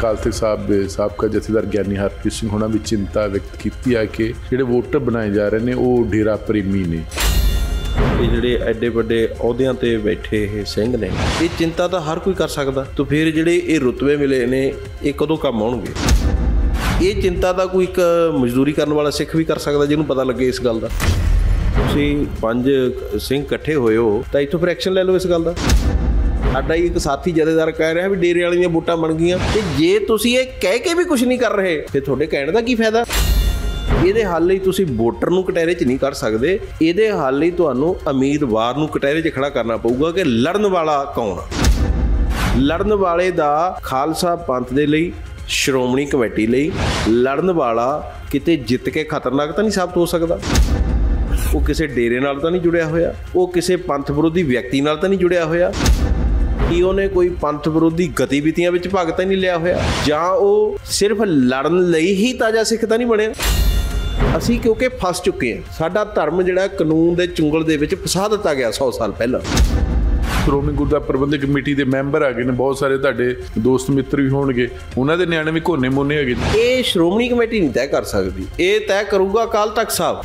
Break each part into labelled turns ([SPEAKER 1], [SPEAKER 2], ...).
[SPEAKER 1] ਕਾਲਤੇ ਸਾਹਿਬ ਦੇ ਸਾਬਕਾ ਜਥੇਦਾਰ ਗਿਆਨੀ ਹਰਪ੍ਰੀਤ ਸਿੰਘ ਹੋਣਾ ਵੀ ਚਿੰਤਾ ਵਿਅਕਤ ਕੀਤੀ ਆ ਕਿ ਜਿਹੜੇ ਵੋਟਰ ਬਣਾਏ ਜਾ ਰਹੇ ਨੇ ਉਹ
[SPEAKER 2] ਡੇਰਾ ਪ੍ਰੇਮੀ ਨੇ ਇਹ ਜਿਹੜੇ ਐਡੇ ਵੱਡੇ ਅਹੁਦਿਆਂ ਤੇ ਬੈਠੇ ਇਹ ਸਿੰਘ ਨੇ ਇਹ ਚਿੰਤਾ ਤਾਂ ਹਰ ਕੋਈ ਕਰ ਸਕਦਾ ਤਾਂ ਫਿਰ ਜਿਹੜੇ ਇਹ ਰੁਤਬੇ ਮਿਲੇ ਨੇ ਇਹ ਕਦੋਂ ਕੰਮ ਆਉਣਗੇ ਇਹ ਚਿੰਤਾ ਤਾਂ ਕੋਈ ਇੱਕ ਮਜ਼ਦੂਰੀ ਕਰਨ ਵਾਲਾ ਸਿੱਖ ਵੀ ਕਰ ਸਕਦਾ ਜਿਹਨੂੰ ਪਤਾ ਲੱਗੇ ਇਸ ਗੱਲ ਦਾ ਤੁਸੀਂ ਪੰਜ ਸਿੰਘ ਇਕੱਠੇ ਹੋਇਓ ਤਾਂ ਇਥੋਂ ਫਿਰ ਐਕਸ਼ਨ ਲੈ ਲਓ ਇਸ ਗੱਲ ਦਾ ਸਾਡਾ ਹੀ ਇੱਕ ਸਾਥੀ ਜਥੇਦਾਰ ਕਹਿ ਰਿਹਾ ਵੀ ਡੇਰੇ ਵਾਲੀਆਂ ਬੋਟਾਂ ਬਣ ਗਈਆਂ ਤੇ ਜੇ ਤੁਸੀਂ ਇਹ ਕਹਿ ਕੇ ਵੀ ਕੁਝ ਨਹੀਂ ਕਰ ਰਹੇ ਫਿਰ ਤੁਹਾਡੇ ਕਹਿਣ ਦਾ ਕੀ ਫਾਇਦਾ ਇਹਦੇ ਹੱਲ ਲਈ ਤੁਸੀਂ ਵੋਟਰ ਨੂੰ ਕਟਹਿਰੇ 'ਚ ਨਹੀਂ ਕਰ ਸਕਦੇ ਇਹਦੇ ਹੱਲ ਲਈ ਤੁਹਾਨੂੰ ਉਮੀਦਵਾਰ ਨੂੰ ਕਟਹਿਰੇ 'ਚ ਖੜਾ ਕਰਨਾ ਪਊਗਾ ਕਿ ਲੜਨ ਵਾਲਾ ਕੌਣ ਲੜਨ ਵਾਲੇ ਦਾ ਖਾਲਸਾ ਪੰਥ ਦੇ ਲਈ ਸ਼੍ਰੋਮਣੀ ਕਮੇਟੀ ਲਈ ਲੜਨ ਵਾਲਾ ਕਿਤੇ ਜਿੱਤ ਕੇ ਖਤਰਨਾਕ ਤਾਂ ਨਹੀਂ ਸਾਬਤ ਹੋ ਸਕਦਾ ਉਹ ਕਿਸੇ ਡੇਰੇ ਨਾਲ ਤਾਂ ਨਹੀਂ ਜੁੜਿਆ ਹੋਇਆ ਉਹ ਕਿਸੇ ਪੰਥ ਵਿਰੋਧੀ ਵਿਅਕਤੀ ਨਾਲ ਤਾਂ ਨਹੀਂ ਜੁੜਿਆ ਹੋਇਆ ਕੀ ਉਹਨੇ ਕੋਈ ਪੰਥ ਵਿਰੋਧੀ ਗਤੀਵਿਧੀਆਂ ਵਿੱਚ ਭਾਗ ਤਾਂ ਨਹੀਂ ਲਿਆ ਹੋਇਆ ਜਾਂ ਉਹ ਸਿਰਫ ਲੜਨ ਲਈ ਹੀ ਤਾਜਾ ਸਿੱਖ ਤਾਂ ਨਹੀਂ ਬਣਿਆ ਅਸੀਂ ਕਿਉਂਕਿ ਫਸ ਚੁੱਕੇ ਹਾਂ ਸਾਡਾ ਧਰਮ ਜਿਹੜਾ ਕਾਨੂੰਨ ਦੇ ਚੁੰਗਲ ਦੇ ਵਿੱਚ ਫਸਾ ਦਿੱਤਾ ਗਿਆ 100 ਸਾਲ ਪਹਿਲਾਂ
[SPEAKER 1] ਸ਼੍ਰੋਮਣੀ ਗੁਰਦੁਆਰਾ ਪ੍ਰਬੰਧਕ ਕਮੇਟੀ ਦੇ ਮੈਂਬਰ ਆਗੇ ਨੇ ਬਹੁਤ ਸਾਰੇ ਤੁਹਾਡੇ ਦੋਸਤ ਮਿੱਤਰ ਵੀ ਹੋਣਗੇ ਉਹਨਾਂ ਦੇ ਨਿਆਣੇ ਵੀ ਕੋਨੇ ਮੋਨੇ ਹੈਗੇ ਇਹ ਸ਼੍ਰੋਮਣੀ ਕਮੇਟੀ ਨਹੀਂ ਤੈਅ ਕਰ ਸਕਦੀ
[SPEAKER 2] ਇਹ ਤੈਅ ਕਰੂਗਾ ਕੱਲ
[SPEAKER 1] ਤੱਕ ਸਾਹਿਬ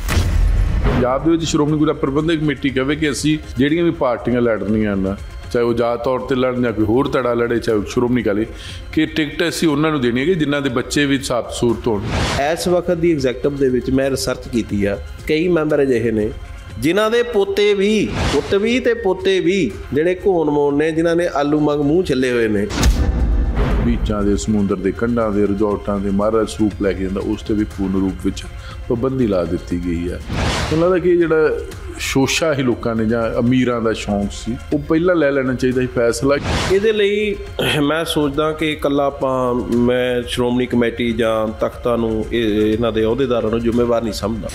[SPEAKER 1] ਪੰਜਾਬ ਦੇ ਵਿੱਚ ਸ਼੍ਰੋਮਣੀ ਗੁਰਦੁਆਰਾ ਪ੍ਰਬੰਧਕ ਕਮੇਟੀ ਕਹੇ ਕਿ ਅਸੀਂ ਜਿਹੜੀਆਂ ਵੀ ਪਾਰਟੀਆਂ ਲੜਨੀਆਂ ਨਾ ਚਾਹੇ ਉਹ ਜਾਤ ਤੌਰ ਤੇ ਲੜਨ ਜਾਂ ਕੋਈ ਹੋਰ ਤੜਾ ਲੜੇ ਚਾਹੇ ਸ਼੍ਰੋਮਣੀ ਕਾਲੀ ਕਿ ਟਿਕਟ
[SPEAKER 2] ਅਸੀਂ ਉਹਨਾਂ ਨੂੰ ਦੇਣੀ ਹੈ ਜਿਨ੍ਹਾਂ ਦੇ ਬੱਚੇ ਵੀ ਸਾਫ ਸੂਰਤ ਹੋਣ ਇਸ ਵਕਤ ਦੀ ਐਗਜ਼ੈਕਟਿਵ ਦੇ ਵਿੱਚ ਮੈਂ ਰਿਸਰਚ ਕੀਤੀ ਆ ਕਈ ਮੈਂਬਰ ਅਜਿਹੇ ਨੇ ਜਿਨ੍ਹਾਂ ਦੇ ਪੋਤੇ ਵੀ ਪੁੱਤ ਵੀ ਤੇ ਪੋਤੇ ਵੀ ਜਿਹੜੇ ਘੋਣ ਮੋਣ ਨੇ ਜਿਨ੍ਹਾਂ ਨੇ ਆਲੂ ਮੰਗ ਮੂੰਹ ਛੱਲੇ ਹੋਏ ਨੇ
[SPEAKER 1] ਬੀਚਾਂ ਦੇ ਸਮੁੰਦਰ ਦੇ ਕੰਢਾਂ ਦੇ ਰਿਜ਼ੋਰਟਾਂ ਦੇ ਮਹਾਰਾਜ ਸੂਪ ਲੈ ਕੇ ਜਾਂਦਾ ਉਸ ਤੇ ਵੀ ਪੂਰਨ ਰੂਪ ਵਿੱਚ ਪਾਬੰਦੀ ਲਾ ਦਿੱਤੀ ਗਈ ਹੈ ਉਹਨਾਂ ਦਾ ਕੀ ਜਿਹੜਾ ਸ਼ੋਸ਼ਾ ਹੀ ਲੋਕਾਂ ਨੇ ਜਾਂ ਅਮੀਰਾਂ ਦਾ ਸ਼ੌਂਕ ਸੀ
[SPEAKER 2] ਉਹ ਪਹਿਲਾਂ ਲੈ ਲੈਣਾ ਚਾਹੀਦਾ ਸੀ ਫੈਸਲਾ ਇਹਦੇ ਲਈ ਮੈਂ ਸੋਚਦਾ ਕਿ ਇਕੱਲਾ ਆਪਾਂ ਮੈਂ ਸ਼੍ਰੋਮਣੀ ਕਮੇਟੀ ਜਾਂ ਤਖਤਾਂ ਨੂੰ ਇਹਨਾਂ ਦੇ ਅਹੁਦੇਦਾਰਾਂ ਨੂੰ ਜ਼ਿੰਮੇਵਾਰ ਨਹੀਂ ਸਮਝਦਾ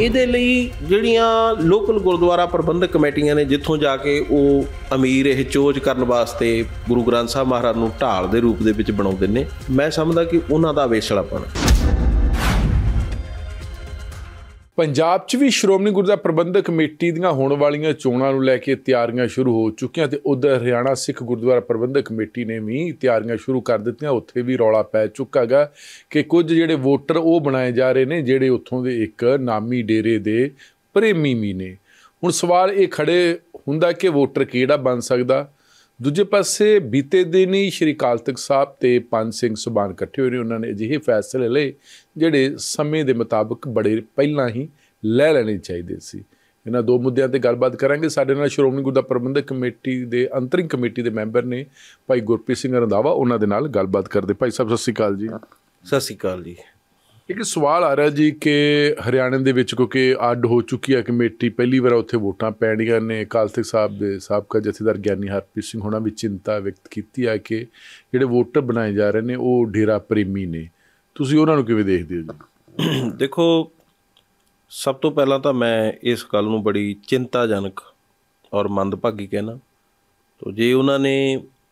[SPEAKER 2] ਇਹਦੇ ਲਈ ਜਿਹੜੀਆਂ ਲੋਕਲ ਗੁਰਦੁਆਰਾ ਪ੍ਰਬੰਧਕ ਕਮੇਟੀਆਂ ਨੇ ਜਿੱਥੋਂ ਜਾ ਕੇ ਉਹ ਅਮੀਰ ਇਹ ਚੋਜ ਕਰਨ ਵਾਸਤੇ ਗੁਰੂ ਗ੍ਰੰਥ ਸਾਹਿਬ ਮਹਾਰਾਜ ਨੂੰ ਢਾਲ ਦੇ ਰੂਪ ਦੇ ਵਿੱਚ ਬਣਾਉਂਦੇ ਨੇ ਮੈਂ ਸਮਝਦਾ ਕਿ ਉਹਨਾਂ ਦਾ ਵੇਸਲਾਪਣ ਹੈ
[SPEAKER 1] ਪੰਜਾਬ 'ਚ ਵੀ ਸ਼੍ਰੋਮਣੀ ਗੁਰਦੁਆਰਾ ਪ੍ਰਬੰਧਕ ਕਮੇਟੀ ਦੀਆਂ ਹੋਣ ਵਾਲੀਆਂ ਚੋਣਾਂ ਨੂੰ ਲੈ ਕੇ ਤਿਆਰੀਆਂ ਸ਼ੁਰੂ ਹੋ ਚੁੱਕੀਆਂ ਤੇ ਉਧਰ ਹਰਿਆਣਾ ਸਿੱਖ ਗੁਰਦੁਆਰਾ ਪ੍ਰਬੰਧਕ ਕਮੇਟੀ ਨੇ ਵੀ ਤਿਆਰੀਆਂ ਸ਼ੁਰੂ ਕਰ ਦਿੱਤੀਆਂ ਉੱਥੇ ਵੀ ਰੌਲਾ ਪੈ ਚੁੱਕਾਗਾ ਕਿ ਕੁਝ ਜਿਹੜੇ ਵੋਟਰ ਉਹ ਬਣਾਏ ਜਾ ਰਹੇ ਨੇ ਜਿਹੜੇ ਉੱਥੋਂ ਦੇ ਇੱਕ ਨਾਮੀ ਡੇਰੇ ਦੇ ਪ੍ਰੇਮੀ ਵੀ ਨੇ ਹੁਣ ਸਵਾਲ ਇਹ ਖੜੇ ਹੁੰਦਾ ਕਿ ਵੋਟਰ ਕਿਹੜਾ ਬਣ ਸਕਦਾ ਦੂਜੇ ਪਾਸੇ ਬੀਤੇ ਦਿਨ ਹੀ ਸ਼੍ਰੀ ਕਾਲਤਕ ਸਾਹਿਬ ਤੇ ਪੰਜ ਸਿੰਘ ਸੁਬਾਨ ਇਕੱਠੇ ਹੋਏ ਨੇ ਉਹਨਾਂ ਨੇ ਅਜਿਹੇ ਫੈਸਲੇ ਲਏ ਜਿਹੜੇ ਸਮੇਂ ਦੇ ਮੁਤਾਬਕ ਬੜੇ ਪਹਿਲਾਂ ਹੀ ਲੈ ਲੈਣੇ ਚਾਹੀਦੇ ਸੀ ਇਹਨਾਂ ਦੋ ਮੁੱਦਿਆਂ ਤੇ ਗੱਲਬਾਤ ਕਰਾਂਗੇ ਸਾਡੇ ਨਾਲ ਸ਼੍ਰੋਮਣੀ ਗੁਰਦਾ ਪ੍ਰਬੰਧਕ ਕਮੇਟੀ ਦੇ ਅੰਤਰਿੰਗ ਕਮੇਟੀ ਦੇ ਮੈਂਬਰ ਨੇ ਭਾਈ ਗੁਰਪ੍ਰੀਤ ਸਿੰਘ ਰੰਦਾਵਾ ਉਹਨਾਂ ਦੇ ਨਾਲ ਗੱਲਬਾਤ ਕਰਦੇ ਭਾਈ ਸਾਹਿਬ ਸਤਿ ਸ੍ਰੀ ਅਕਾਲ ਜੀ ਸਤਿ ਸ੍ਰੀ ਅਕਾਲ ਜੀ ਇੱਕ ਸਵਾਲ ਆ ਰਿਹਾ ਜੀ ਕਿ ਹਰਿਆਣੇ ਦੇ ਵਿੱਚ ਕਿਉਂਕਿ ਅੱਡ ਹੋ ਚੁੱਕੀ ਹੈ ਕਮੇਟੀ ਪਹਿਲੀ ਵਾਰ ਉੱਥੇ ਵੋਟਾਂ ਪੈਣੀਆਂ ਨੇ ਕਾਲਤਿਕ ਸਾਹਿਬ ਦੇ ਸਾਬਕਾ ਜਥੇਦਾਰ ਗਿਆਨੀ ਹਰਪ੍ਰੀਤ ਸਿੰਘ ਹੋਣਾ ਵੀ ਚਿੰਤਾ ਵਿਅਕਤ ਕੀਤੀ ਹੈ ਕਿ ਜਿਹੜੇ ਵੋਟਰ ਬਣਾਏ ਜਾ ਰਹੇ ਨੇ ਉਹ ਡੇਰਾ ਪ੍ਰੇਮੀ ਨੇ ਤੁਸੀਂ ਉਹਨਾਂ ਨੂੰ ਕਿਵੇਂ ਦੇਖਦੇ ਹੋ ਜੀ
[SPEAKER 2] ਦੇਖੋ ਸਭ ਤੋਂ ਪਹਿਲਾਂ ਤਾਂ ਮੈਂ ਇਸ ਗੱਲ ਨੂੰ ਬੜੀ ਚਿੰਤਾਜਨਕ ਔਰ ਮੰਦਭਾਗੀ ਕਹਿਣਾ ਤੋਂ ਜੇ ਉਹਨਾਂ ਨੇ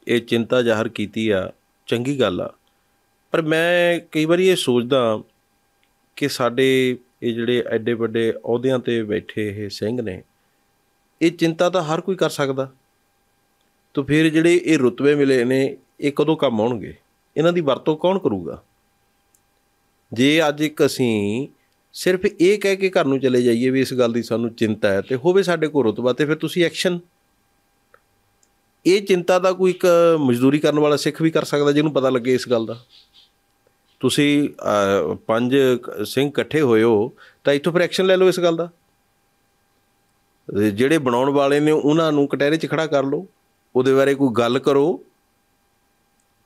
[SPEAKER 2] ਇਹ ਚਿੰਤਾ ਜ਼ਾਹਰ ਕੀਤੀ ਆ ਚੰਗੀ ਗੱਲ ਆ ਪਰ ਮੈਂ ਕਈ ਵਾਰੀ ਇਹ ਸੋਚਦਾ ਕਿ ਸਾਡੇ ਇਹ ਜਿਹੜੇ ਐਡੇ ਵੱਡੇ ਅਹੁਦਿਆਂ ਤੇ ਬੈਠੇ ਇਹ ਸਿੰਘ ਨੇ ਇਹ ਚਿੰਤਾ ਤਾਂ ਹਰ ਕੋਈ ਕਰ ਸਕਦਾ ਤਾਂ ਫਿਰ ਜਿਹੜੇ ਇਹ ਰੁਤਬੇ ਮਿਲੇ ਨੇ ਇਹ ਕਦੋਂ ਕੰਮ ਆਉਣਗੇ ਇਹਨਾਂ ਦੀ ਵਰਤੋਂ ਕੌਣ ਕਰੂਗਾ ਜੇ ਅੱਜ ਇੱਕ ਅਸੀਂ ਸਿਰਫ ਇਹ ਕਹਿ ਕੇ ਘਰ ਨੂੰ ਚਲੇ ਜਾਈਏ ਵੀ ਇਸ ਗੱਲ ਦੀ ਸਾਨੂੰ ਚਿੰਤਾ ਹੈ ਤੇ ਹੋਵੇ ਸਾਡੇ ਕੋਲ ਰੁਤਬਾ ਤੇ ਫਿਰ ਤੁਸੀਂ ਐਕਸ਼ਨ ਇਹ ਚਿੰਤਾ ਦਾ ਕੋਈ ਇੱਕ ਮਜ਼ਦੂਰੀ ਕਰਨ ਵਾਲਾ ਸਿੱਖ ਵੀ ਕਰ ਸਕਦਾ ਜਿਹਨੂੰ ਪਤਾ ਲੱਗੇ ਇਸ ਗੱਲ ਦਾ ਤੁਸੀਂ ਪੰਜ ਸਿੰਘ ਇਕੱਠੇ ਹੋਇਓ ਤਾਂ ਇਥੋਂ ਫਿਰ ਐਕਸ਼ਨ ਲੈ ਲਓ ਇਸ ਗੱਲ ਦਾ ਜਿਹੜੇ ਬਣਾਉਣ ਵਾਲੇ ਨੇ ਉਹਨਾਂ ਨੂੰ ਕਟਹਿਰੇ 'ਚ ਖੜਾ ਕਰ ਲਓ ਉਹਦੇ ਬਾਰੇ ਕੋਈ ਗੱਲ ਕਰੋ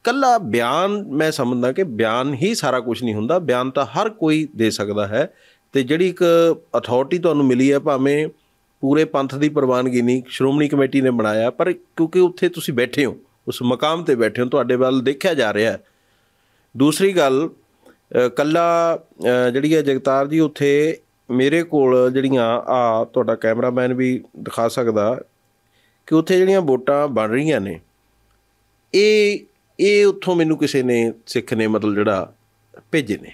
[SPEAKER 2] ਕੱਲਾ ਬਿਆਨ ਮੈਂ ਸਮਝਦਾ ਕਿ ਬਿਆਨ ਹੀ ਸਾਰਾ ਕੁਝ ਨਹੀਂ ਹੁੰਦਾ ਬਿਆਨ ਤਾਂ ਹਰ ਕੋਈ ਦੇ ਸਕਦਾ ਹੈ ਤੇ ਜਿਹੜੀ ਇੱਕ ਅਥਾਰਟੀ ਤੁਹਾਨੂੰ ਮਿਲੀ ਹੈ ਭਾਵੇਂ ਪੂਰੇ ਪੰਥ ਦੀ ਪ੍ਰਵਾਨਗੀ ਨਹੀਂ ਸ਼੍ਰੋਮਣੀ ਕਮੇਟੀ ਨੇ ਬਣਾਇਆ ਪਰ ਕਿਉਂਕਿ ਉੱਥੇ ਤੁਸੀਂ ਬੈਠੇ ਹੋ ਉਸ ਮਕਾਮ ਤੇ ਬੈਠੇ ਹੋ ਤੁਹਾਡੇ ਵੱਲ ਦੇਖਿਆ ਜਾ ਰਿਹਾ ਹੈ ਦੂਸਰੀ ਗੱਲ ਕੱਲਾ ਜਿਹੜੀ ਹੈ ਜਗਤਾਰ ਜੀ ਉੱਥੇ ਮੇਰੇ ਕੋਲ ਜਿਹੜੀਆਂ ਆ ਤੁਹਾਡਾ ਕੈਮਰਾਮੈਨ ਵੀ ਦਿਖਾ ਸਕਦਾ ਕਿ ਉੱਥੇ ਜਿਹੜੀਆਂ ਵੋਟਾਂ ਬਣ ਰਹੀਆਂ ਨੇ ਇਹ ਇਹ ਉੱਥੋਂ ਮੈਨੂੰ ਕਿਸੇ ਨੇ ਸਿੱਖ ਨੇ ਮਤਲਬ ਜਿਹੜਾ ਭੇਜੇ ਨੇ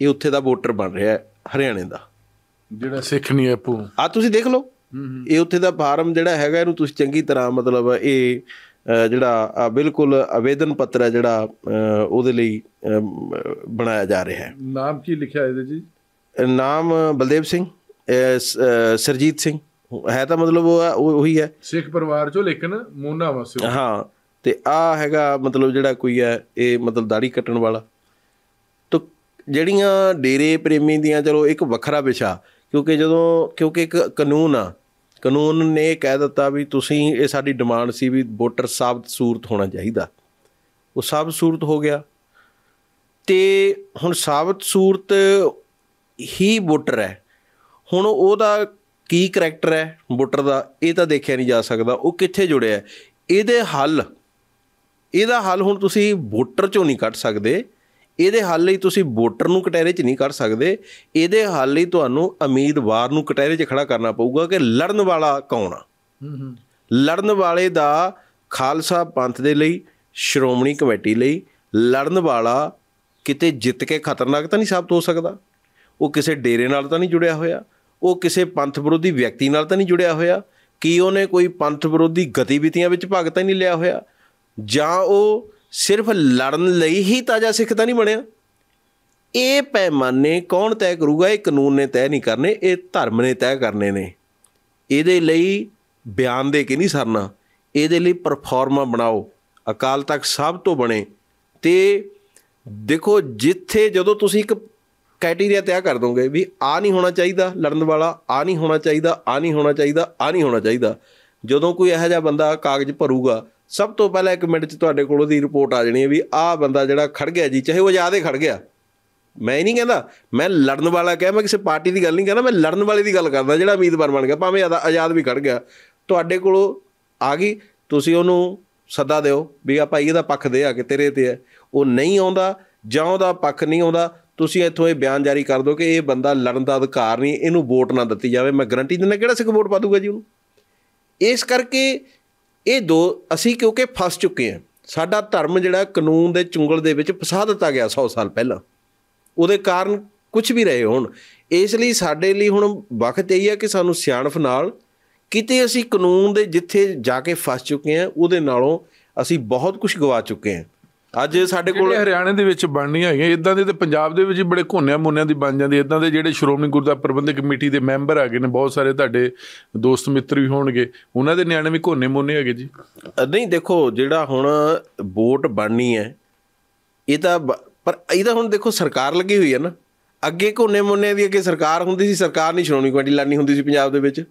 [SPEAKER 2] ਇਹ ਉੱਥੇ ਦਾ ਵੋਟਰ ਬਣ ਰਿਹਾ ਹੈ ਹਰਿਆਣੇ ਦਾ ਜਿਹੜਾ ਸਿੱਖ ਨਹੀਂ ਆਪੂ ਆ ਤੁਸੀਂ ਦੇਖ ਲਓ ਇਹ ਉੱਥੇ ਦਾ ਫਾਰਮ ਜਿਹੜਾ ਹੈਗਾ ਇਹਨੂੰ ਤੁਸੀਂ ਚੰਗੀ ਤਰ੍ਹਾਂ ਮਤਲਬ ਇਹ ਜਿਹੜਾ ਬਿਲਕੁਲ ਆਵੇਦਨ ਪੱਤਰ ਹੈ ਜਿਹੜਾ ਉਹਦੇ ਲਈ ਬਣਾਇਆ ਜਾ ਰਿਹਾ ਹੈ
[SPEAKER 1] ਨਾਮ ਕੀ ਲਿਖਿਆ ਇਹਦੇ ਜੀ
[SPEAKER 2] ਨਾਮ ਬਲਦੇਵ ਸਿੰਘ ਸਰਜੀਤ ਸਿੰਘ ਹੈ ਤਾਂ ਮਤਲਬ ਉਹ ਉਹੀ ਹੈ ਸਿੱਖ
[SPEAKER 1] ਪਰਿਵਾਰ ਚੋਂ ਲੇਕਿਨ ਮੋਨਾ ਵਾਸੀ
[SPEAKER 2] ਹਾਂ ਤੇ ਆ ਹੈਗਾ ਮਤਲਬ ਜਿਹੜਾ ਕੋਈ ਹੈ ਇਹ ਮਤਲਬ ਦਾੜੀ ਕੱਟਣ ਵਾਲਾ ਤੋਂ ਜਿਹੜੀਆਂ ਡੇਰੇ ਪ੍ਰੇਮੀ ਦੀਆਂ ਚਲੋ ਇੱਕ ਵੱਖਰਾ ਵਿਸ਼ਾ ਕਿਉਂਕਿ ਜਦੋਂ ਕਿਉਂਕਿ ਇੱਕ ਕਾਨੂੰਨ ਆ ਕਾਨੂੰਨ ਨੇ ਕਹਿ ਦਿੱਤਾ ਵੀ ਤੁਸੀਂ ਇਹ ਸਾਡੀ ਡਿਮਾਂਡ ਸੀ ਵੀ ਵੋਟਰ ਸਾਬਤ ਸੂਰਤ ਹੋਣਾ ਚਾਹੀਦਾ ਉਹ ਸਾਬਤ ਸੂਰਤ ਹੋ ਗਿਆ ਤੇ ਹੁਣ ਸਾਬਤ ਸੂਰਤ ਹੀ ਵੋਟਰ ਹੈ ਹੁਣ ਉਹਦਾ ਕੀ ਕੈਰੈਕਟਰ ਹੈ ਵੋਟਰ ਦਾ ਇਹ ਤਾਂ ਦੇਖਿਆ ਨਹੀਂ ਜਾ ਸਕਦਾ ਉਹ ਕਿੱਥੇ ਜੁੜਿਆ ਹੈ ਇਹਦੇ ਹੱਲ ਇਹਦਾ ਹੱਲ ਹੁਣ ਤੁਸੀਂ ਵੋਟਰ ਚੋਂ ਨਹੀਂ ਕੱਢ ਸਕਦੇ ਇਹਦੇ ਹੱਲ ਲਈ ਤੁਸੀਂ ਵੋਟਰ ਨੂੰ ਕਟਹਿਰੇ 'ਚ ਨਹੀਂ ਕਰ ਸਕਦੇ ਇਹਦੇ ਹੱਲ ਲਈ ਤੁਹਾਨੂੰ ਉਮੀਦਵਾਰ ਨੂੰ ਕਟਹਿਰੇ 'ਚ ਖੜਾ ਕਰਨਾ ਪਊਗਾ ਕਿ ਲੜਨ ਵਾਲਾ ਕੌਣ ਆ ਲੜਨ ਵਾਲੇ ਦਾ ਖਾਲਸਾ ਪੰਥ ਦੇ ਲਈ ਸ਼੍ਰੋਮਣੀ ਕਮੇਟੀ ਲਈ ਲੜਨ ਵਾਲਾ ਕਿਤੇ ਜਿੱਤ ਕੇ ਖਤਰਨਾਕ ਤਾਂ ਨਹੀਂ ਸਾਬਤ ਹੋ ਸਕਦਾ ਉਹ ਕਿਸੇ ਡੇਰੇ ਨਾਲ ਤਾਂ ਨਹੀਂ ਜੁੜਿਆ ਹੋਇਆ ਉਹ ਕਿਸੇ ਪੰਥ ਵਿਰੋਧੀ ਵਿਅਕਤੀ ਨਾਲ ਤਾਂ ਨਹੀਂ ਜੁੜਿਆ ਹੋਇਆ ਕੀ ਉਹਨੇ ਕੋਈ ਪੰਥ ਵਿਰੋਧੀ ਗਤੀਵਿਧੀਆਂ ਵਿੱਚ ਭਾਗ ਤਾਂ ਨਹੀਂ ਲਿਆ ਹੋਇਆ ਜਾਂ ਉਹ ਸਿਰਫ ਲੜਨ ਲਈ ਹੀ ਤਾਜ਼ਾ ਸਿੱਖ ਤਾਂ ਨਹੀਂ ਬਣਿਆ ਇਹ ਪੈਮਾਨੇ ਕੌਣ ਤੈਅ ਕਰੂਗਾ ਇਹ ਕਾਨੂੰਨ ਨੇ ਤੈਅ ਨਹੀਂ ਕਰਨੇ ਇਹ ਧਰਮ ਨੇ ਤੈਅ ਕਰਨੇ ਨੇ ਇਹਦੇ ਲਈ ਬਿਆਨ ਦੇ ਕੇ ਨਹੀਂ ਸਰਨਾ ਇਹਦੇ ਲਈ ਪਰਫਾਰਮਾ ਬਣਾਓ ਅਕਾਲ ਤੱਕ ਸਭ ਤੋਂ ਬਣੇ ਤੇ ਦੇਖੋ ਜਿੱਥੇ ਜਦੋਂ ਤੁਸੀਂ ਇੱਕ ਕ੍ਰਾਈਟੇਰੀਆ ਤੈਅ ਕਰ ਦੋਗੇ ਵੀ ਆ ਨਹੀਂ ਹੋਣਾ ਚਾਹੀਦਾ ਲੜਨ ਵਾਲਾ ਆ ਨਹੀਂ ਹੋਣਾ ਚਾਹੀਦਾ ਆ ਨਹੀਂ ਹੋਣਾ ਚਾਹੀਦਾ ਆ ਨਹੀਂ ਹੋਣਾ ਚਾਹੀਦਾ ਜਦੋਂ ਕੋਈ ਇਹੋ ਜਿਹਾ ਬੰਦਾ ਕਾਗਜ਼ ਭਰੂਗਾ ਸਭ ਤੋਂ ਪਹਿਲਾਂ ਇੱਕ ਮਿੰਟ 'ਚ ਤੁਹਾਡੇ ਕੋਲ ਉਹਦੀ ਰਿਪੋਰਟ ਆ ਜਾਣੀ ਹੈ ਵੀ ਆਹ ਬੰਦਾ ਜਿਹੜਾ ਖੜ ਗਿਆ ਜੀ ਚਾਹੇ ਉਹ ਆਜ਼ਾਦੇ ਖੜ ਗਿਆ ਮੈਂ ਨਹੀਂ ਕਹਿੰਦਾ ਮੈਂ ਲੜਨ ਵਾਲਾ ਕਹਿ ਮੈਂ ਕਿਸੇ ਪਾਰਟੀ ਦੀ ਗੱਲ ਨਹੀਂ ਕਹਿੰਦਾ ਮੈਂ ਲੜਨ ਵਾਲੇ ਦੀ ਗੱਲ ਕਰਦਾ ਜਿਹੜਾ ਉਮੀਦਵਾਰ ਬਣ ਗਿਆ ਭਾਵੇਂ ਆਜ਼ਾਦ ਵੀ ਖੜ ਗਿਆ ਤੁਹਾਡੇ ਕੋਲ ਆ ਗਈ ਤੁਸੀਂ ਉਹਨੂੰ ਸੱਦਾ ਦਿਓ ਵੀ ਆ ਭਾਈ ਇਹਦਾ ਪੱਖ ਦੇ ਆ ਕਿ ਤੇਰੇ ਤੇ ਹੈ ਉਹ ਨਹੀਂ ਆਉਂਦਾ ਜਾਂ ਉਹਦਾ ਪੱਖ ਨਹੀਂ ਆਉਂਦਾ ਤੁਸੀਂ ਇੱਥੋਂ ਇਹ ਬਿਆਨ ਜਾਰੀ ਕਰ ਦਿਓ ਕਿ ਇਹ ਬੰਦਾ ਲੜਨ ਦਾ ਅਧਿਕਾਰ ਨਹੀਂ ਇਹਨੂੰ ਵੋਟ ਨਾ ਦਿੱਤੀ ਜਾਵੇ ਮੈਂ ਗਰੰਟੀ ਦਿੰਦਾ ਕਿਹੜਾ ਸਿੱਖ ਵੋਟ ਪਾ ਦੂਗਾ ਜੀ ਉਹਨੂੰ ਇਸ ਕਰਕੇ ਇਹ ਦੋ ਅਸੀਂ ਕਿਉਂਕਿ ਫਸ ਚੁੱਕੇ ਹਾਂ ਸਾਡਾ ਧਰਮ ਜਿਹੜਾ ਕਾਨੂੰਨ ਦੇ ਚੁੰਗਲ ਦੇ ਵਿੱਚ ਫਸਾ ਦਿੱਤਾ ਗਿਆ 100 ਸਾਲ ਪਹਿਲਾਂ ਉਹਦੇ ਕਾਰਨ ਕੁਝ ਵੀ ਰਹੇ ਹੁਣ ਇਸ ਲਈ ਸਾਡੇ ਲਈ ਹੁਣ ਵਕਤ ਇਹ ਹੈ ਕਿ ਸਾਨੂੰ ਸਿਆਣਫ ਨਾਲ ਕਿਤੇ ਅਸੀਂ ਕਾਨੂੰਨ ਦੇ ਜਿੱਥੇ ਜਾ ਕੇ ਫਸ ਚੁੱਕੇ ਹਾਂ ਉਹਦੇ ਨਾਲੋਂ ਅਸੀਂ ਬਹੁਤ ਕੁਝ ਗਵਾ ਚੁੱਕੇ ਹਾਂ ਅੱਜ ਸਾਡੇ ਕੋਲ
[SPEAKER 1] ਹਰਿਆਣੇ ਦੇ ਵਿੱਚ ਬਣਨੀ ਹੈਗੇ ਇਦਾਂ ਦੇ ਤੇ ਪੰਜਾਬ ਦੇ ਵਿੱਚ ਬੜੇ ਘੋਨਿਆਂ ਮੋਨਿਆਂ ਦੀ ਬਣ ਜਾਂਦੀ ਇਦਾਂ ਦੇ ਜਿਹੜੇ ਸ਼੍ਰੋਮਣੀ ਗੁਰਦਾ ਪ੍ਰਬੰਧਕ ਕਮੇਟੀ ਦੇ ਮੈਂਬਰ ਆਗੇ ਨੇ ਬਹੁਤ ਸਾਰੇ ਤੁਹਾਡੇ ਦੋਸਤ ਮਿੱਤਰ ਵੀ ਹੋਣਗੇ ਉਹਨਾਂ ਦੇ ਨਿਆਣੇ ਵੀ
[SPEAKER 2] ਘੋਨੇ ਮੋਨੇ ਹੈਗੇ ਜੀ ਨਹੀਂ ਦੇਖੋ ਜਿਹੜਾ ਹੁਣ ਵੋਟ ਬਣਨੀ ਹੈ ਇਹ ਤਾਂ ਪਰ ਇਹਦਾ ਹੁਣ ਦੇਖੋ ਸਰਕਾਰ ਲੱਗੀ ਹੋਈ ਹੈ ਨਾ ਅੱਗੇ ਘੋਨੇ ਮੋਨੇ ਦੀ ਅੱਗੇ ਸਰਕਾਰ ਹੁੰਦੀ ਸੀ ਸਰਕਾਰ ਨਹੀਂ ਸ਼੍ਰੋਮਣੀ ਕਮੇਟੀ ਲਾਣੀ ਹੁੰਦੀ ਸੀ ਪੰਜਾਬ ਦੇ ਵਿੱਚ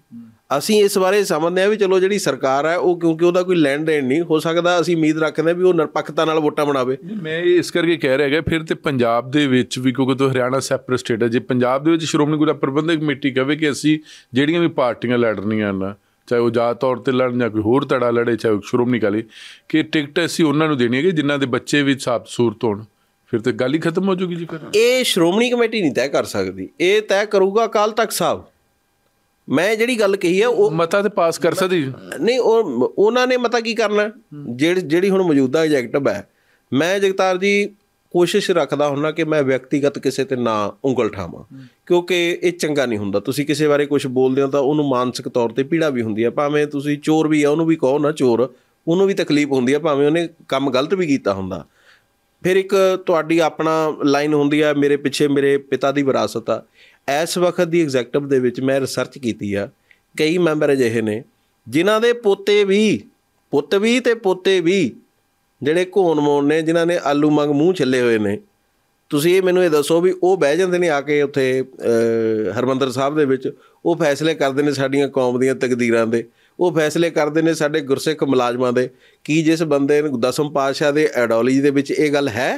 [SPEAKER 2] ਅਸੀਂ ਇਸ ਬਾਰੇ ਸਮਝਦੇ ਆ ਵੀ ਚਲੋ ਜਿਹੜੀ ਸਰਕਾਰ ਹੈ ਉਹ ਕਿਉਂਕਿ ਉਹਦਾ ਕੋਈ ਲੈਂਡ ਰੇਨ ਨਹੀਂ ਹੋ ਸਕਦਾ ਅਸੀਂ ਉਮੀਦ ਰੱਖਦੇ ਆ ਵੀ ਉਹ ਨਿਰਪੱਖਤਾ ਨਾਲ ਵੋਟਾਂ ਬਣਾਵੇ
[SPEAKER 1] ਮੈਂ ਇਸ ਕਰਕੇ ਕਹਿ ਰਿਹਾ ਹੈਗਾ ਫਿਰ ਤੇ ਪੰਜਾਬ ਦੇ ਵਿੱਚ ਵੀ ਕਿਉਂਕਿ ਤੋਂ ਹਰਿਆਣਾ ਸੈਪਰੇਟ ਸਟੇਟ ਹੈ ਜੇ ਪੰਜਾਬ ਦੇ ਵਿੱਚ ਸ਼੍ਰੋਮਣੀ ਗੁਰਦਾ ਪ੍ਰਬੰਧਕ ਕਮੇਟੀ ਕਹੇ ਕਿ ਅਸੀਂ ਜਿਹੜੀਆਂ ਵੀ ਪਾਰਟੀਆਂ ਲੜਨੀਆਂ ਨਾ ਚਾਹੇ ਉਹ ਜਾਤ ਤੌਰ ਤੇ ਲੜਨ ਜਾਂ ਕੋਈ ਹੋਰ ਤੜਾ ਲੜੇ ਚਾਹੇ ਸ਼੍ਰੋਮਣੀ ਕਾਲੀ ਕਿ ਟਿਕਟ ਅਸੀਂ ਉਹਨਾਂ ਨੂੰ ਦੇਣੀ ਹੈ ਜਿਨ੍ਹਾਂ ਦੇ ਬੱਚੇ ਵੀ ਸਾਫ ਸੂਰਤ
[SPEAKER 2] ਹੋਣ ਫਿਰ ਤੇ ਗੱਲ ਹੀ ਖਤਮ ਹੋ ਜੂਗੀ ਜੀ ਫਿਰ ਇਹ ਸ਼੍ਰੋਮਣੀ ਕਮੇਟੀ ਨਹੀਂ ਤੈਅ ਕਰ ਸਕਦੀ ਇਹ ਤੈਅ ਕਰੂਗਾ ਕੱਲ ਤੱਕ ਸਾਹਿਬ ਮੈਂ ਜਿਹੜੀ ਗੱਲ ਕਹੀ ਹੈ ਉਹ ਮਤਾ ਤੇ ਪਾਸ ਕਰ ਸਕਦੀ ਨਹੀਂ ਉਹ ਉਹਨਾਂ ਨੇ ਮਤਾ ਕੀ ਕਰਨਾ ਜਿਹੜੀ ਜਿਹੜੀ ਹੁਣ ਮੌਜੂਦਾ ਐਗਜੈਕਟਿਵ ਹੈ ਮੈਂ ਜਗਤਾਰ ਜੀ ਕੋਸ਼ਿਸ਼ ਰੱਖਦਾ ਹੁੰਨਾ ਕਿ ਮੈਂ ਵਿਅਕਤੀਗਤ ਕਿਸੇ ਤੇ ਨਾ ਉਂਗਲ ਠਾਵਾਂ ਕਿਉਂਕਿ ਇਹ ਚੰਗਾ ਨਹੀਂ ਹੁੰਦਾ ਤੁਸੀਂ ਕਿਸੇ ਬਾਰੇ ਕੁਝ ਬੋਲਦੇ ਹੋ ਤਾਂ ਉਹਨੂੰ ਮਾਨਸਿਕ ਤੌਰ ਤੇ ਪੀੜਾ ਵੀ ਹੁੰਦੀ ਹੈ ਭਾਵੇਂ ਤੁਸੀਂ ਚੋਰ ਵੀ ਆ ਉਹਨੂੰ ਵੀ ਕਹੋ ਨਾ ਚੋਰ ਉਹਨੂੰ ਵੀ ਤਕਲੀਫ ਹੁੰਦੀ ਹੈ ਭਾਵੇਂ ਉਹਨੇ ਕੰਮ ਗਲਤ ਵੀ ਕੀਤਾ ਹੁੰਦਾ ਫਿਰ ਇੱਕ ਤੁਹਾਡੀ ਆਪਣਾ ਲਾਈਨ ਹੁੰਦੀ ਹੈ ਮੇਰੇ ਪਿੱਛੇ ਮੇਰੇ ਪਿਤਾ ਦੀ ਵਿਰਾਸਤ ਆ ਇਸ ਵਕਤ ਦੀ ਐਗਜ਼ੈਕਟਿਵ ਦੇ ਵਿੱਚ ਮੈਂ ਰਿਸਰਚ ਕੀਤੀ ਆ ਕਈ ਮੈਂਬਰ ਅਜਿਹੇ ਨੇ ਜਿਨ੍ਹਾਂ ਦੇ ਪੋਤੇ ਵੀ ਪੁੱਤ ਵੀ ਤੇ ਪੋਤੇ ਵੀ ਜਿਹੜੇ ਘੋਣ ਮੋਣ ਨੇ ਜਿਨ੍ਹਾਂ ਨੇ ਆਲੂ ਮੰਗ ਮੂੰਹ ਛੱਲੇ ਹੋਏ ਨੇ ਤੁਸੀਂ ਇਹ ਮੈਨੂੰ ਇਹ ਦੱਸੋ ਵੀ ਉਹ ਬਹਿ ਜਾਂਦੇ ਨੇ ਆ ਕੇ ਉੱਥੇ ਹਰਮੰਦਰ ਸਾਹਿਬ ਦੇ ਵਿੱਚ ਉਹ ਫੈਸਲੇ ਕਰਦੇ ਨੇ ਸਾਡੀਆਂ ਕੌਮ ਦੀਆਂ ਤਕਦੀਰਾਂ ਦੇ ਉਹ ਫੈਸਲੇ ਕਰਦੇ ਨੇ ਸਾਡੇ ਗੁਰਸਿੱਖ ਮੁਲਾਜ਼ਮਾਂ ਦੇ ਕੀ ਜਿਸ ਬੰਦੇ ਨੂੰ ਦਸਮ ਪਾਤਸ਼ਾਹ ਦੇ ਐਡੋਲੋਜੀ ਦੇ ਵਿੱਚ ਇਹ ਗੱਲ ਹੈ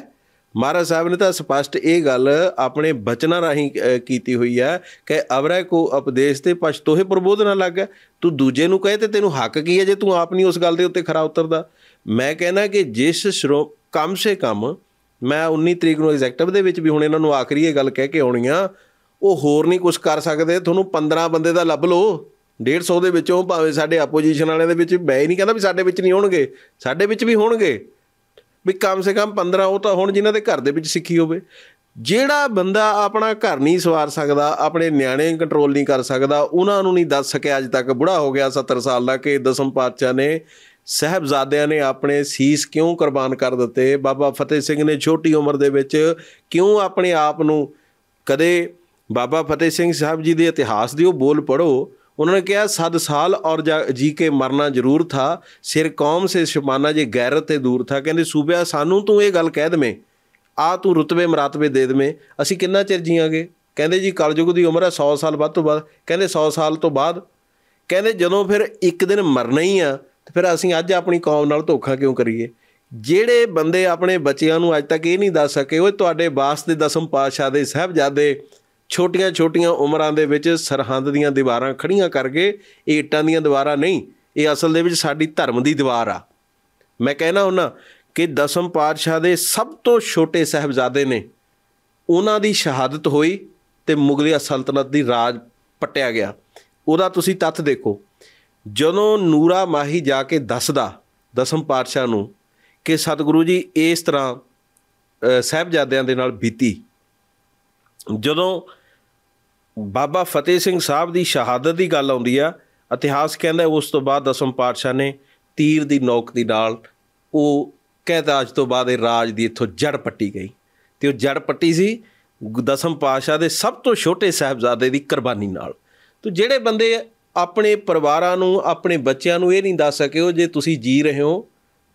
[SPEAKER 2] ਮਹਾਰਾਜ ਸਾਹਿਬ ਨੇ ਤਾਂ ਸਪਸ਼ਟ ਇਹ ਗੱਲ ਆਪਣੇ ਬਚਨਾਂ ਰਾਹੀਂ ਕੀਤੀ ਹੋਈ ਆ ਕਿ ਅਵਰੈ ਕੋ ਉਪਦੇਸ਼ ਤੇ ਪਛਤੋਹੇ ਪ੍ਰਬੋਧ ਨਾ ਲੱਗਾ ਤੂੰ ਦੂਜੇ ਨੂੰ ਕਹੇ ਤੇ ਤੈਨੂੰ ਹੱਕ ਕੀ ਹੈ ਜੇ ਤੂੰ ਆਪ ਨਹੀਂ ਉਸ ਗੱਲ ਦੇ ਉੱਤੇ ਖਰਾ ਉਤਰਦਾ ਮੈਂ ਕਹਿੰਦਾ ਕਿ ਜਿਸ ਸ਼ਰੋ ਕਮ ਸੇ ਕਮ ਮੈਂ 19 ਤਰੀਕ ਨੂੰ ਐਗਜ਼ੈਕਟਿਵ ਦੇ ਵਿੱਚ ਵੀ ਹੁਣ ਇਹਨਾਂ ਨੂੰ ਆਖਰੀ ਇਹ ਗੱਲ ਕਹਿ ਕੇ ਆਉਣੀ ਆ ਉਹ ਹੋਰ ਨਹੀਂ ਕੁਝ ਕਰ ਸਕਦੇ ਤੁਹਾਨੂੰ 15 ਬੰਦੇ ਦਾ ਲੱਭ ਲਓ 150 ਦੇ ਵਿੱਚੋਂ ਭਾਵੇਂ ਸਾਡੇ ਆਪੋਜੀਸ਼ਨ ਵਾਲਿਆਂ ਦੇ ਵਿੱਚ ਮੈਂ ਹੀ ਨਹੀਂ ਕਹਿੰਦਾ ਵੀ ਸਾਡੇ ਵਿੱਚ ਨਹੀਂ ਹੋਣਗੇ ਸਾਡੇ ਵਿੱਚ ਵੀ ਹੋਣਗੇ ਵੀ ਕਮ ਸੇ ਕਮ 15 ਉਹ ਤਾਂ ਹੁਣ ਜਿਨ੍ਹਾਂ ਦੇ ਘਰ ਦੇ ਵਿੱਚ ਸਿੱਖੀ ਹੋਵੇ ਜਿਹੜਾ ਬੰਦਾ ਆਪਣਾ ਘਰ ਨਹੀਂ ਸਵਾਰ ਸਕਦਾ ਆਪਣੇ ਨਿਆਣੇ ਕੰਟਰੋਲ ਨਹੀਂ ਕਰ ਸਕਦਾ ਉਹਨਾਂ ਨੂੰ ਨਹੀਂ ਦੱਸ ਸਕਿਆ ਅਜ ਤੱਕ ਬੁੜਾ ਹੋ ਗਿਆ 70 ਸਾਲ ਦਾ ਕਿ ਦਸਮ ਪਾਤਸ਼ਾਹ ਨੇ ਸਹਬਜ਼ਾਦਿਆਂ ਨੇ ਆਪਣੇ ਸੀਸ ਕਿਉਂ ਕੁਰਬਾਨ ਕਰ ਦਿੱਤੇ ਬਾਬਾ ਫਤਿਹ ਸਿੰਘ ਨੇ ਛੋਟੀ ਉਮਰ ਦੇ ਵਿੱਚ ਕਿਉਂ ਆਪਣੇ ਆਪ ਨੂੰ ਕਦੇ ਬਾਬਾ ਫਤਿਹ ਸਿੰਘ ਸਾਹਿਬ ਜੀ ਦੇ ਇਤਿਹਾਸ ਦੀ ਉਹ ਬੋਲ ਪੜੋ ਨੇ ਕਿਹਾ सद ਸਾਲ ਔਰ ਜੀ ਕੇ ਮਰਨਾ ਜ਼ਰੂਰ ਥਾ ਸਿਰ ਕੌਮ ਸੇ ਸ਼ਮਾਨਾ ਜੇ ਗੈਰਤ ਤੇ ਦੂਰ ਥਾ ਕਹਿੰਦੇ ਸੂਬਿਆ ਸਾਨੂੰ ਤੂੰ ਇਹ ਗੱਲ ਕਹਿ ਦਵੇਂ ਆ ਤੂੰ ਰਤਬੇ ਮਰਾਤਬੇ ਦੇ ਦਵੇਂ ਅਸੀਂ ਕਿੰਨਾ ਚਿਰ ਜੀਵਾਂਗੇ ਕਹਿੰਦੇ ਜੀ ਕਲਯੁਗ ਦੀ ਉਮਰ ਹੈ 100 ਸਾਲ ਵੱਧ ਤੋਂ ਵੱਧ ਕਹਿੰਦੇ 100 ਸਾਲ ਤੋਂ ਬਾਅਦ ਕਹਿੰਦੇ ਜਦੋਂ ਫਿਰ ਇੱਕ ਦਿਨ ਮਰਨਾ ਹੀ ਆ ਤੇ ਫਿਰ ਅਸੀਂ ਅੱਜ ਆਪਣੀ ਕੌਮ ਨਾਲ ਧੋਖਾ ਕਿਉਂ ਕਰੀਏ ਜਿਹੜੇ ਬੰਦੇ ਆਪਣੇ ਬੱਚਿਆਂ ਨੂੰ ਅੱਜ ਤੱਕ ਇਹ ਨਹੀਂ ਦੱਸ ਸਕੇ ਓਏ ਤੁਹਾਡੇ ਬਾਸ ਦੇ ਦਸਮ ਪਾਤਸ਼ਾਹ ਦੇ ਜਾਦੇ ਛੋਟੀਆਂ-ਛੋਟੀਆਂ ਉਮਰਾਂ ਦੇ ਵਿੱਚ ਸਰਹੰਦ ਦੀਆਂ ਦੀਵਾਰਾਂ ਖੜੀਆਂ ਕਰਕੇ ਇਹ ਇੱਟਾਂ ਦੀਆਂ ਦੀਵਾਰਾਂ ਨਹੀਂ ਇਹ ਅਸਲ ਦੇ ਵਿੱਚ ਸਾਡੀ ਧਰਮ ਦੀ ਦੀਵਾਰ ਆ ਮੈਂ ਕਹਿਣਾ ਹੁੰਨਾ ਕਿ ਦਸਮ ਪਾਤਸ਼ਾਹ ਦੇ ਸਭ ਤੋਂ ਛੋਟੇ ਸਹਬਜ਼ਾਦੇ ਨੇ ਉਹਨਾਂ ਦੀ ਸ਼ਹਾਦਤ ਹੋਈ ਤੇ ਮੁਗਲਿਆ ਸਲਤਨਤ ਦੀ ਰਾਜ ਪਟਿਆ ਗਿਆ ਉਹਦਾ ਤੁਸੀਂ ਤੱਥ ਦੇਖੋ ਜਦੋਂ ਨੂਰਾ ਮਾਹੀ ਜਾ ਕੇ ਦੱਸਦਾ ਦਸਮ ਪਾਤਸ਼ਾਹ ਨੂੰ ਕਿ ਸਤਿਗੁਰੂ ਜੀ ਇਸ ਤਰ੍ਹਾਂ ਸਹਬਜ਼ਾਦਿਆਂ ਦੇ ਨਾਲ ਬੀਤੀ ਜਦੋਂ ਬਾਬਾ ਫਤਿਹ ਸਿੰਘ ਸਾਹਿਬ ਦੀ ਸ਼ਹਾਦਤ ਦੀ ਗੱਲ ਆਉਂਦੀ ਆ ਇਤਿਹਾਸ ਕਹਿੰਦਾ ਉਸ ਤੋਂ ਬਾਅਦ ਦਸਮ ਪਾਤਸ਼ਾਹ ਨੇ ਤੀਰ ਦੀ ਨੋਕ ਦੀ ਨਾਲ ਉਹ ਕਹਿੰਦਾ ਅੱਜ ਤੋਂ ਬਾਅਦ ਇਹ ਰਾਜ ਦੀ ਇੱਥੋਂ ਜੜ ਪੱਟੀ ਗਈ ਤੇ ਉਹ ਜੜ ਪੱਟੀ ਸੀ ਦਸਮ ਪਾਤਸ਼ਾਹ ਦੇ ਸਭ ਤੋਂ ਛੋਟੇ ਸਹਬਜ਼ਾਦੇ ਦੀ ਕੁਰਬਾਨੀ ਨਾਲ ਤੋ ਜਿਹੜੇ ਬੰਦੇ ਆਪਣੇ ਪਰਿਵਾਰਾਂ ਨੂੰ ਆਪਣੇ ਬੱਚਿਆਂ ਨੂੰ ਇਹ ਨਹੀਂ ਦੱਸ ਸਕਿਓ ਜੇ ਤੁਸੀਂ ਜੀ ਰਹੇ ਹੋ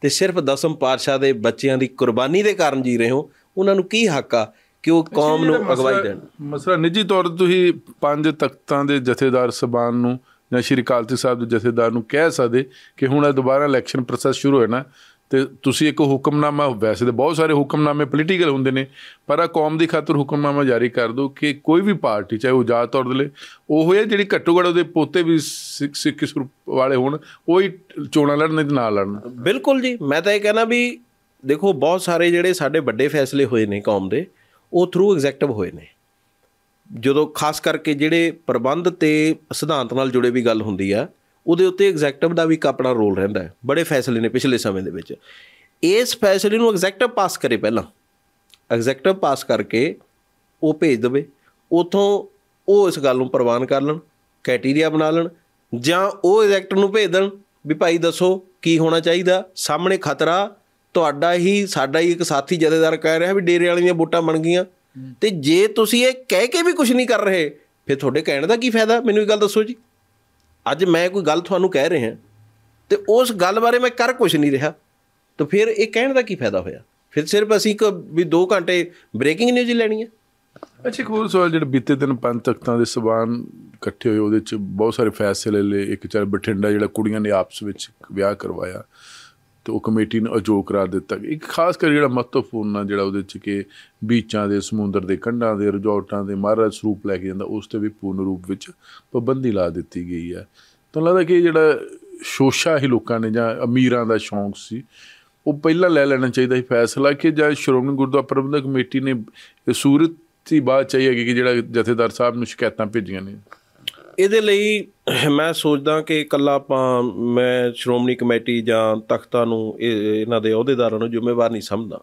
[SPEAKER 2] ਤੇ ਸਿਰਫ ਦਸਮ ਪਾਤਸ਼ਾਹ ਦੇ ਬੱਚਿਆਂ ਦੀ ਕੁਰਬਾਨੀ ਦੇ ਕਾਰਨ ਜੀ ਰਹੇ ਹੋ ਉਹਨਾਂ ਨੂੰ ਕੀ ਹੱਕ ਆ ਕਿ ਉਹ ਕੌਮ ਨੂੰ ਅਗਵਾਈ ਦੇਣ
[SPEAKER 1] ਮਸਲਾ ਨਿੱਜੀ ਤੌਰ ਤੇ ਤੁਸੀਂ ਪੰਜ ਤਖਤਾਂ ਦੇ ਜਥੇਦਾਰ ਸਬਾਨ ਨੂੰ ਜਾਂ ਸ਼੍ਰੀ ਕਾਲਤੀ ਸਾਹਿਬ ਦੇ ਜਥੇਦਾਰ ਨੂੰ ਕਹਿ ਸਕਦੇ ਕਿ ਹੁਣ ਇਹ ਦੁਬਾਰਾ ਇਲੈਕਸ਼ਨ ਪ੍ਰੋਸੈਸ ਸ਼ੁਰੂ ਹੋਣਾ ਤੇ ਤੁਸੀਂ ਇੱਕ ਹੁਕਮਨਾਮਾ ਵੈਸੇ ਤੇ ਬਹੁਤ ਸਾਰੇ ਹੁਕਮਨਾਮੇ ਪੋਲੀਟੀਕਲ ਹੁੰਦੇ ਨੇ ਪਰ ਆ ਕੌਮ ਦੀ ਖਾਤਰ ਹੁਕਮਨਾਮਾ ਜਾਰੀ ਕਰ ਦੋ ਕਿ ਕੋਈ ਵੀ ਪਾਰਟੀ ਚਾਹੇ ਉਹ ਜਾਤ ਤੌਰ ਦੇ ਉਹ ਹੈ ਜਿਹੜੀ ਘੱਟੋ ਘੱਟ ਉਹਦੇ ਪੋਤੇ ਵੀ ਸਿੱਖ ਵਾਲੇ ਹੋਣ ਉਹ ਹੀ
[SPEAKER 2] ਚੋਣਾਂ ਲੜਨ ਦੇ ਨਾਲ ਲੜਨ ਬਿਲਕੁਲ ਜੀ ਮੈਂ ਤਾਂ ਇਹ ਕਹਿਣਾ ਵੀ ਦੇਖੋ ਬਹੁਤ ਸਾਰੇ ਜਿਹੜੇ ਸਾਡੇ ਵੱਡੇ ਫੈਸਲੇ ਹੋਏ ਨੇ ਕੌਮ ਦੇ ਉਹ ਥਰੂ ਐਗਜ਼ੈਕਟਿਵ ਹੋਏ ਨੇ ਜਦੋਂ ਖਾਸ ਕਰਕੇ ਜਿਹੜੇ ਪ੍ਰਬੰਧ ਤੇ ਸਿਧਾਂਤ ਨਾਲ ਜੁੜੇ ਵੀ ਗੱਲ ਹੁੰਦੀ ਆ ਉਹਦੇ ਉੱਤੇ ਐਗਜ਼ੈਕਟਿਵ ਦਾ ਵੀ ਆਪਣਾ ਰੋਲ ਰਹਿੰਦਾ ਹੈ ਬੜੇ ਫੈਸਲੇ ਨੇ ਪਿਛਲੇ ਸਮੇਂ ਦੇ ਵਿੱਚ ਇਸ ਫੈਸਲੇ ਨੂੰ ਐਗਜ਼ੈਕਟਿਵ ਪਾਸ ਕਰੇ ਪਹਿਲਾਂ ਐਗਜ਼ੈਕਟਿਵ ਪਾਸ ਕਰਕੇ ਉਹ ਭੇਜ ਦੇਵੇ ਉਥੋਂ ਉਹ ਇਸ ਗੱਲ ਨੂੰ ਪ੍ਰਵਾਨ ਕਰ ਲੈਣ ਕ੍ਰਾਈਟੇਰੀਆ ਬਣਾ ਲੈਣ ਜਾਂ ਉਹ ਐਗਜ਼ੈਕਟਿਵ ਨੂੰ ਭੇਜ ਦੇਣ ਵੀ ਭਾਈ ਦੱਸੋ ਕੀ ਹੋਣਾ ਚਾਹੀਦਾ ਸਾਹਮਣੇ ਖਤਰਾ ਤੁਹਾਡਾ ਹੀ ਸਾਡਾ ਹੀ ਇੱਕ ਸਾਥੀ ਜਥੇਦਾਰ ਕਹਿ ਰਿਹਾ ਵੀ ਡੇਰੇ ਵਾਲੀਆਂ ਵੋਟਾਂ ਬਣ ਗਈਆਂ ਤੇ ਜੇ ਤੁਸੀਂ ਇਹ ਕਹਿ ਕੇ ਵੀ ਕੁਝ ਨਹੀਂ ਕਰ ਰਹੇ ਫਿਰ ਤੁਹਾਡੇ ਕਹਿਣ ਦਾ ਕੀ ਫਾਇਦਾ ਮੈਨੂੰ ਇਹ ਗੱਲ ਦੱਸੋ ਜੀ ਅੱਜ ਮੈਂ ਕੋਈ ਗੱਲ ਤੁਹਾਨੂੰ ਕਹਿ ਰਿਹਾ ਤੇ ਉਸ ਗੱਲ ਬਾਰੇ ਮੈਂ ਕਰ ਕੁਝ ਨਹੀਂ ਰਿਹਾ ਤਾਂ ਫਿਰ ਇਹ ਕਹਿਣ ਦਾ ਕੀ ਫਾਇਦਾ ਹੋਇਆ ਫਿਰ ਸਿਰਫ ਅਸੀਂ ਕੋ ਵੀ 2 ਘੰਟੇ ਬ੍ਰੇਕਿੰਗ ਨਿਊਜ਼ ਲੈਣੀ ਹੈ ਅੱਛਾ ਇੱਕ ਸਵਾਲ ਜਿਹੜਾ ਬੀਤੇ ਦਿਨ ਪੰਜ ਤਖਤਾਂ ਦੇ
[SPEAKER 1] ਸਬਾਨ ਇਕੱਠੇ ਹੋਏ ਉਹਦੇ ਵਿੱਚ ਬਹੁਤ ਸਾਰੇ ਫੈਸਲੇ ਲਏ ਇੱਕ ਚਾਰ ਬਠਿੰਡਾ ਜਿਹੜਾ ਕੁੜੀਆਂ ਨੇ ਆਪਸ ਵਿੱਚ ਵਿਆਹ ਕਰਵਾਇਆ ਤੇ ਉਹ ਕਮੇਟੀ ਨੂੰ ਅਜੋਕ ਕਰਾ ਦਿੱਤਾ ਇੱਕ ਖਾਸ ਕਰ ਜਿਹੜਾ ਮਹੱਤਵਪੂਰਨ ਆ ਜਿਹੜਾ ਉਹਦੇ ਚ ਕਿ ਬੀਚਾਂ ਦੇ ਸਮੁੰਦਰ ਦੇ ਕੰਢਾਂ ਦੇ ਰਿਜ਼ੋਰਟਾਂ ਦੇ ਮਹਾਰਾਜ ਸਰੂਪ ਲੈ ਕੇ ਜਾਂਦਾ ਉਸ ਤੇ ਵੀ ਪੂਰਨ ਰੂਪ ਵਿੱਚ ਪਾਬੰਦੀ ਲਾ ਦਿੱਤੀ ਗਈ ਹੈ ਤਾਂ ਲੱਗਦਾ ਕਿ ਜਿਹੜਾ ਸ਼ੋਸ਼ਾ ਹੀ ਲੋਕਾਂ ਨੇ ਜਾਂ ਅਮੀਰਾਂ ਦਾ ਸ਼ੌਂਕ ਸੀ ਉਹ ਪਹਿਲਾਂ ਲੈ ਲੈਣਾ ਚਾਹੀਦਾ ਸੀ ਫੈਸਲਾ ਕਿ ਜਾਂ ਸ਼੍ਰੋਮਣੀ ਗੁਰਦੁਆਰਾ ਪ੍ਰਬੰਧਕ ਕਮੇਟੀ ਨੇ ਸੂਰਤ ਦੀ ਬਾਤ ਚਾਹੀਏ ਕਿ ਜਿਹੜਾ ਜਥੇਦਾਰ ਸਾਹਿਬ ਨੂੰ ਸ਼ਿਕਾਇਤਾਂ ਭੇਜੀਆਂ ਨੇ
[SPEAKER 2] ਇਹਦੇ ਲਈ ਮੈਂ ਸੋਚਦਾ ਕਿ ਇਕੱਲਾ ਆਪਾਂ ਮੈਂ ਸ਼੍ਰੋਮਣੀ ਕਮੇਟੀ ਜਾਂ ਤਖਤਾ ਨੂੰ ਇਹਨਾਂ ਦੇ ਅਹੁਦੇਦਾਰਾਂ ਨੂੰ ਜ਼ਿੰਮੇਵਾਰ ਨਹੀਂ ਸਮਝਦਾ